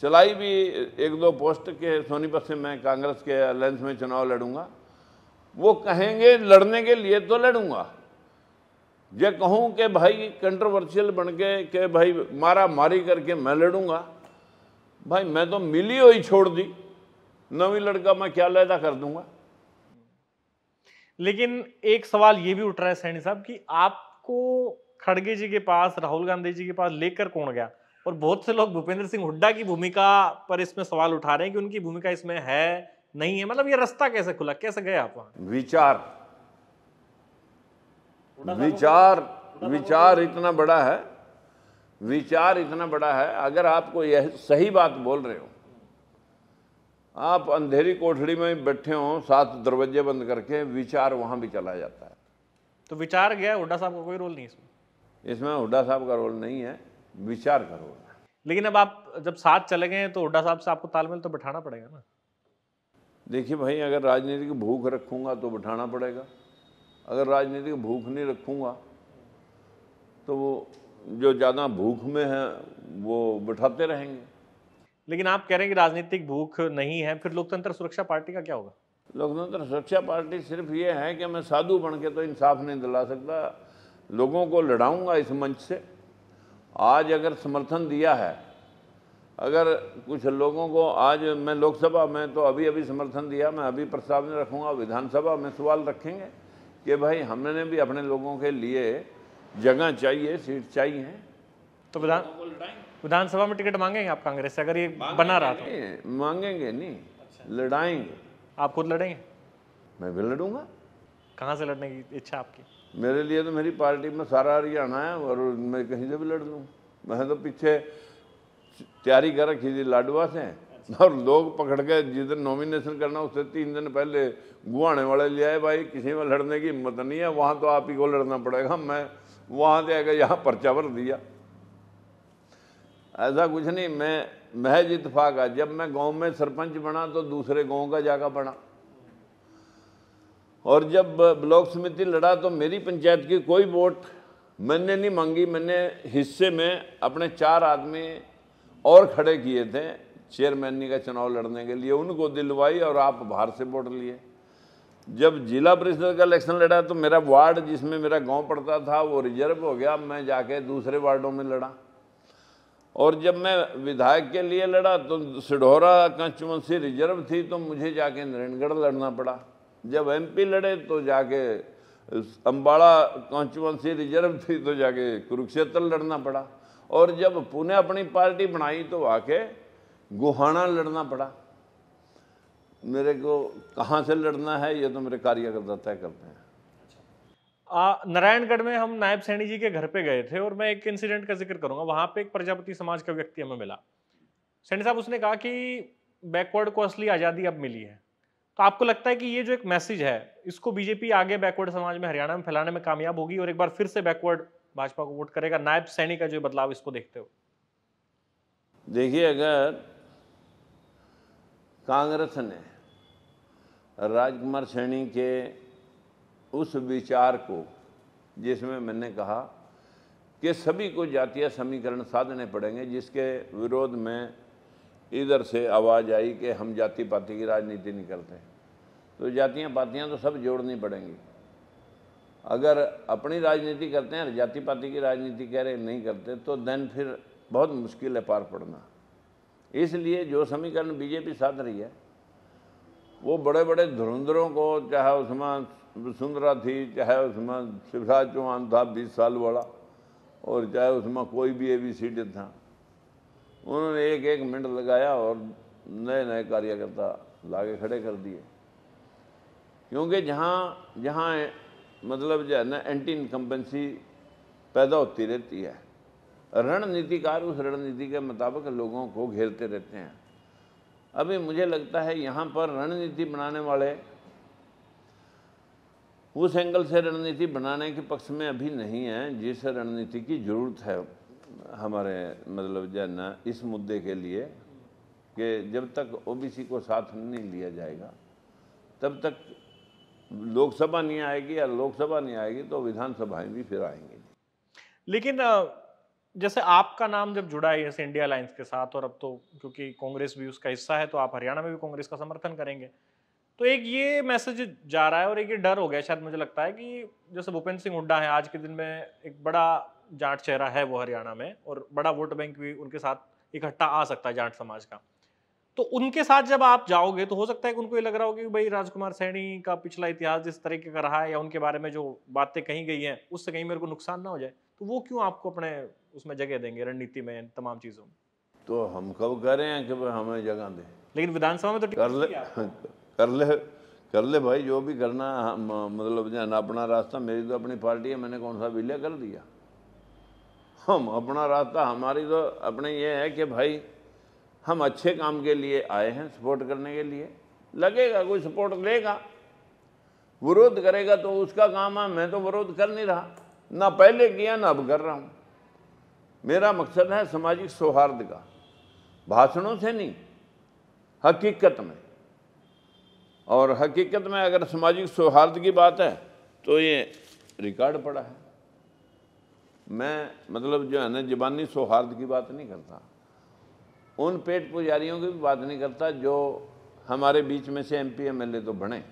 चलाई भी एक दो पोस्ट के सोनीपत से मैं कांग्रेस के अलायंस में चुनाव लड़ूंगा वो कहेंगे लड़ने के लिए तो लड़ूंगा ये कहूं कि भाई कंट्रोवर्शियल बन गए कि भाई मारा मारी करके मैं लड़ूंगा भाई मैं तो मिली हुई छोड़ दी नवी लड़का मैं क्या लैदा कर दूंगा लेकिन एक सवाल ये भी उठ रहा है सैनी साहब कि आपको खड़गे जी के पास राहुल गांधी जी के पास लेकर कौन गया और बहुत से लोग भूपेंद्र सिंह हुड्डा की भूमिका पर इसमें सवाल उठा रहे हैं कि उनकी भूमिका इसमें है नहीं है मतलब ये रास्ता कैसे खुला कैसे गए आप वहां विचार विचार विचार इतना बड़ा है विचार इतना बड़ा है अगर आपको यह सही बात बोल रहे हो आप अंधेरी कोठड़ी में बैठे हो सात दरवाजे बंद करके विचार वहां भी चला जाता है तो विचार गया हुड्डा साहब का कोई रोल नहीं इसमें इसमें हुड्डा साहब का रोल नहीं है विचार का रोल है लेकिन अब आप जब साथ चले गए तो हुड्डा साहब से आपको तालमेल तो बैठाना पड़ेगा ना देखिए भाई अगर राजनीति की भूख रखूंगा तो बैठाना पड़ेगा अगर राजनीति भूख नहीं रखूँगा तो वो जो ज़्यादा भूख में है वो बिठाते रहेंगे लेकिन आप कह रहे हैं कि राजनीतिक भूख नहीं है फिर लोकतंत्र सुरक्षा पार्टी का क्या होगा लोकतंत्र सुरक्षा पार्टी सिर्फ ये है कि मैं साधु बन के तो इंसाफ नहीं दिला सकता लोगों को लड़ाऊंगा इस मंच से आज अगर समर्थन दिया है अगर कुछ लोगों को आज मैं लोकसभा में तो अभी अभी समर्थन दिया मैं अभी प्रस्ताव में रखूँगा विधानसभा में सवाल रखेंगे कि भाई हमने भी अपने लोगों के लिए जगह चाहिए सीट चाहिए तो विधान विधानसभा में टिकट मांगेंगे आप कांग्रेस से अगर ये बना रहा था तो। मांगेंगे नहीं अच्छा। लड़ाएंगे आप खुद लड़ेंगे मैं भी लड़ूंगा कहाँ से लड़ने की इच्छा आपकी मेरे लिए तो मेरी पार्टी में सारा हरियाणा है और मैं कहीं से भी लड़ लूँ मैं तो पीछे तैयारी कर रखी थी लाडवा से और लोग पकड़ के जिस दिन नॉमिनेशन करना उससे तीन दिन पहले गुहाने वाले ले आए भाई किसी में लड़ने की हिम्मत नहीं है वहां तो आप ही को लड़ना पड़ेगा मैं वहां से आकर यहाँ पर्चा भर दिया ऐसा कुछ नहीं मैं महज इतफाक है जब मैं गांव में सरपंच बना तो दूसरे गांव का जाकर बना और जब ब्लॉक समिति लड़ा तो मेरी पंचायत की कोई वोट मैंने नहीं मांगी मैंने हिस्से में अपने चार आदमी और खड़े किए थे चेयरमैन का चुनाव लड़ने के लिए उनको दिलवाई और आप बाहर से वोट लिए जब जिला परिषद का इलेक्शन लड़ा तो मेरा वार्ड जिसमें मेरा गांव पड़ता था वो रिजर्व हो गया मैं जाके दूसरे वार्डों में लड़ा और जब मैं विधायक के लिए लड़ा तो सिढ़ोरा कंस्टिट्यूंसी रिजर्व थी तो मुझे जाके नारायणगढ़ लड़ना पड़ा जब एमपी लड़े तो जाके अम्बाड़ा कॉन्स्टिट्यूंसी रिजर्व थी तो जाके कुरुक्षेत्र लड़ना पड़ा और जब पुणे अपनी पार्टी बनाई तो आके गुहाना लड़ना पड़ा मेरे को कहाँ से लड़ना है ये तो मेरे कार्यकर्ता तय करते हैं नारायणगढ़ में हम नायब सैनी जी के घर पे गए थे और मैं एक इंसिडेंट का जिक्र करूंगा वहां पे एक प्रजापति समाज का व्यक्ति हमें मिला सैनी साहब उसने कहा कि बैकवर्ड को असली आज़ादी अब मिली है तो आपको लगता है कि ये जो एक मैसेज है इसको बीजेपी आगे बैकवर्ड समाज में हरियाणा में फैलाने में कामयाब होगी और एक बार फिर से बैकवर्ड भाजपा को वोट करेगा नायब सैनी का जो बदलाव इसको देखते हो देखिए अगर कांग्रेस ने राजकुमार सैनी के उस विचार को जिसमें मैंने कहा कि सभी को जातीय समीकरण साधने पड़ेंगे जिसके विरोध में इधर से आवाज़ आई कि हम जाति पाति की राजनीति नहीं करते तो जातियाँ पातियाँ तो सब जोड़नी पड़ेंगी अगर अपनी राजनीति करते हैं जाति पाति की राजनीति कह रहे नहीं करते तो देन फिर बहुत मुश्किल है पार पड़ना इसलिए जो समीकरण बीजेपी साथ रही है वो बड़े बड़े धुरंधरों को चाहे उसमें सुंदरा थी चाहे उसमें शिवराज चौहान था बीस साल वाला और चाहे उसमें कोई भी ए बी सी डी था उन्होंने एक एक मिनट लगाया और नए नए कार्यकर्ता लागे खड़े कर दिए क्योंकि जहाँ जहाँ मतलब जो है ना एंटी इनकम्बेंसी पैदा होती रहती है रणनीतिकार उस रणनीति के मुताबिक लोगों को घेरते रहते हैं अभी मुझे लगता है यहाँ पर रणनीति बनाने वाले उस एंगल से रणनीति बनाने के पक्ष में अभी नहीं है जिस रणनीति की ज़रूरत है हमारे मतलब जन इस मुद्दे के लिए कि जब तक ओबीसी को साथ नहीं लिया जाएगा तब तक लोकसभा नहीं आएगी या लोकसभा नहीं आएगी तो विधानसभाएं भी फिर आएंगी लेकिन जैसे आपका नाम जब जुड़ा है जैसे इंडिया लाइन्स के साथ और अब तो क्योंकि कांग्रेस भी उसका हिस्सा है तो आप हरियाणा में भी कांग्रेस का समर्थन करेंगे तो एक ये मैसेज जा रहा है और एक ये डर हो गया शायद मुझे लगता है कि जैसे भूपेंद्र सिंह हुड्डा है आज के दिन में एक बड़ा जाट चेहरा है वो हरियाणा में और बड़ा वोट बैंक भी उनके साथ इकट्ठा आ सकता है जाट समाज का तो उनके साथ जब आप जाओगे तो हो सकता है कि उनको ये लग रहा होगा कि भाई राजकुमार सैनी का पिछला इतिहास जिस तरीके का रहा है या उनके बारे में जो बातें कही गई हैं उससे कहीं मेरे को नुकसान ना हो जाए तो वो क्यों आपको अपने उसमें जगह देंगे रणनीति में तमाम चीज़ों में तो हम कब कह रहे हैं कि हमें जगह दे लेकिन विधानसभा में तो कर ले कर ले कर ले भाई जो भी करना मतलब अपना रास्ता मेरी तो अपनी पार्टी है मैंने कौन सा विलय कर दिया हम अपना रास्ता हमारी तो अपने ये है कि भाई हम अच्छे काम के लिए आए हैं सपोर्ट करने के लिए लगेगा कोई सपोर्ट लेगा विरोध करेगा तो उसका काम है मैं तो विरोध कर नहीं रहा ना पहले किया ना अब कर रहा हूँ मेरा मकसद है सामाजिक सौहार्द का भाषणों से नहीं हकीकत में और हकीकत में अगर सामाजिक सौहार्द की बात है तो ये रिकॉर्ड पड़ा है मैं मतलब जो है ना जबानी सौहार्द की बात नहीं करता उन पेट पुजारियों की भी बात नहीं करता जो हमारे बीच में से M P M L A तो बने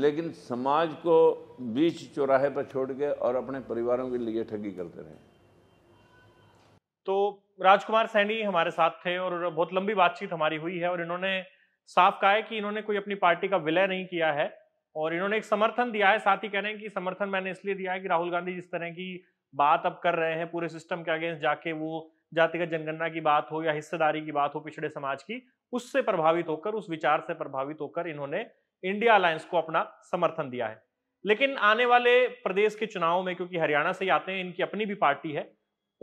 लेकिन समाज को बीच चौराहे पर छोड़ के और अपने परिवारों के लिए ठगी करते रहे तो राजकुमार सैनी हमारे साथ थे और बहुत लंबी बातचीत हमारी हुई है और इन्होंने साफ कहा है कि इन्होंने कोई अपनी पार्टी का विलय नहीं किया है और इन्होंने एक समर्थन दिया है साथ ही कह रहे हैं कि समर्थन मैंने इसलिए दिया है कि राहुल गांधी जिस तरह की बात अब कर रहे हैं पूरे सिस्टम के अगेंस्ट जाके वो जातिगत जनगणना की बात हो या हिस्सेदारी की बात हो पिछड़े समाज की उससे प्रभावित होकर उस विचार से प्रभावित होकर इन्होंने इंडिया अलायंस को अपना समर्थन दिया है लेकिन आने वाले प्रदेश के चुनाव में क्योंकि हरियाणा से ही आते हैं इनकी अपनी भी पार्टी है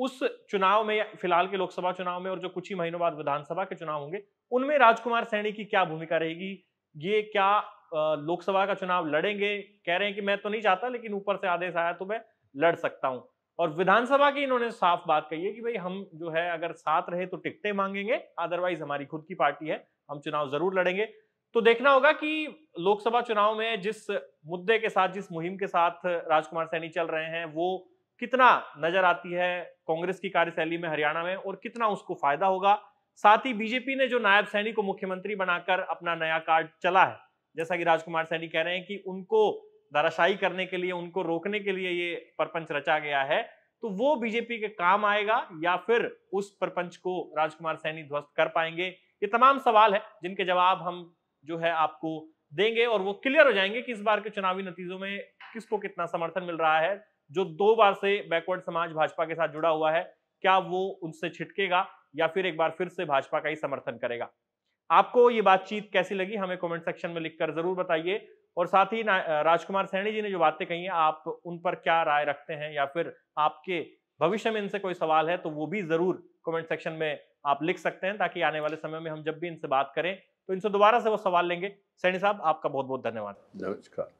उस चुनाव में फिलहाल के लोकसभा चुनाव में और जो कुछ ही महीनों बाद विधानसभा के चुनाव होंगे उनमें राजकुमार सैनी की क्या भूमिका रहेगी ये क्या लोकसभा का चुनाव लड़ेंगे कह रहे हैं कि मैं तो नहीं चाहता लेकिन ऊपर से आदेश आया तो मैं लड़ सकता हूं और विधानसभा की इन्होंने साफ बात कही है कि भाई हम जो है अगर साथ रहे तो टिकटें मांगेंगे अदरवाइज हमारी खुद की पार्टी है हम चुनाव जरूर लड़ेंगे तो देखना होगा कि लोकसभा चुनाव में जिस मुद्दे के साथ जिस मुहिम के साथ राजकुमार सैनी चल रहे हैं वो कितना नजर आती है कांग्रेस की कार्यशैली में हरियाणा में और कितना उसको फायदा होगा साथ ही बीजेपी ने जो नायब सैनी को मुख्यमंत्री बनाकर अपना नया कार्ड चला है जैसा कि राजकुमार सैनी कह रहे हैं कि उनको धराशायी करने के लिए उनको रोकने के लिए ये प्रपंच रचा गया है तो वो बीजेपी के काम आएगा या फिर उस प्रपंच को राजकुमार सैनी ध्वस्त कर पाएंगे ये तमाम सवाल है जिनके जवाब हम जो है आपको देंगे और वो क्लियर हो जाएंगे कि इस बार के चुनावी नतीजों में किसको कितना समर्थन मिल रहा है जो दो बार से बैकवर्ड समाज भाजपा के साथ जुड़ा हुआ है क्या वो उनसे छिटकेगा या फिर एक बार फिर से भाजपा का ही समर्थन करेगा आपको ये बातचीत कैसी लगी हमें कमेंट सेक्शन में लिखकर जरूर बताइए और साथ ही राजकुमार सैनी जी ने जो बातें कही हैं आप उन पर क्या राय रखते हैं या फिर आपके भविष्य में इनसे कोई सवाल है तो वो भी जरूर कमेंट सेक्शन में आप लिख सकते हैं ताकि आने वाले समय में हम जब भी इनसे बात करें तो इनसे दोबारा से वो सवाल लेंगे सैनी साहब आपका बहुत बहुत धन्यवाद नमस्कार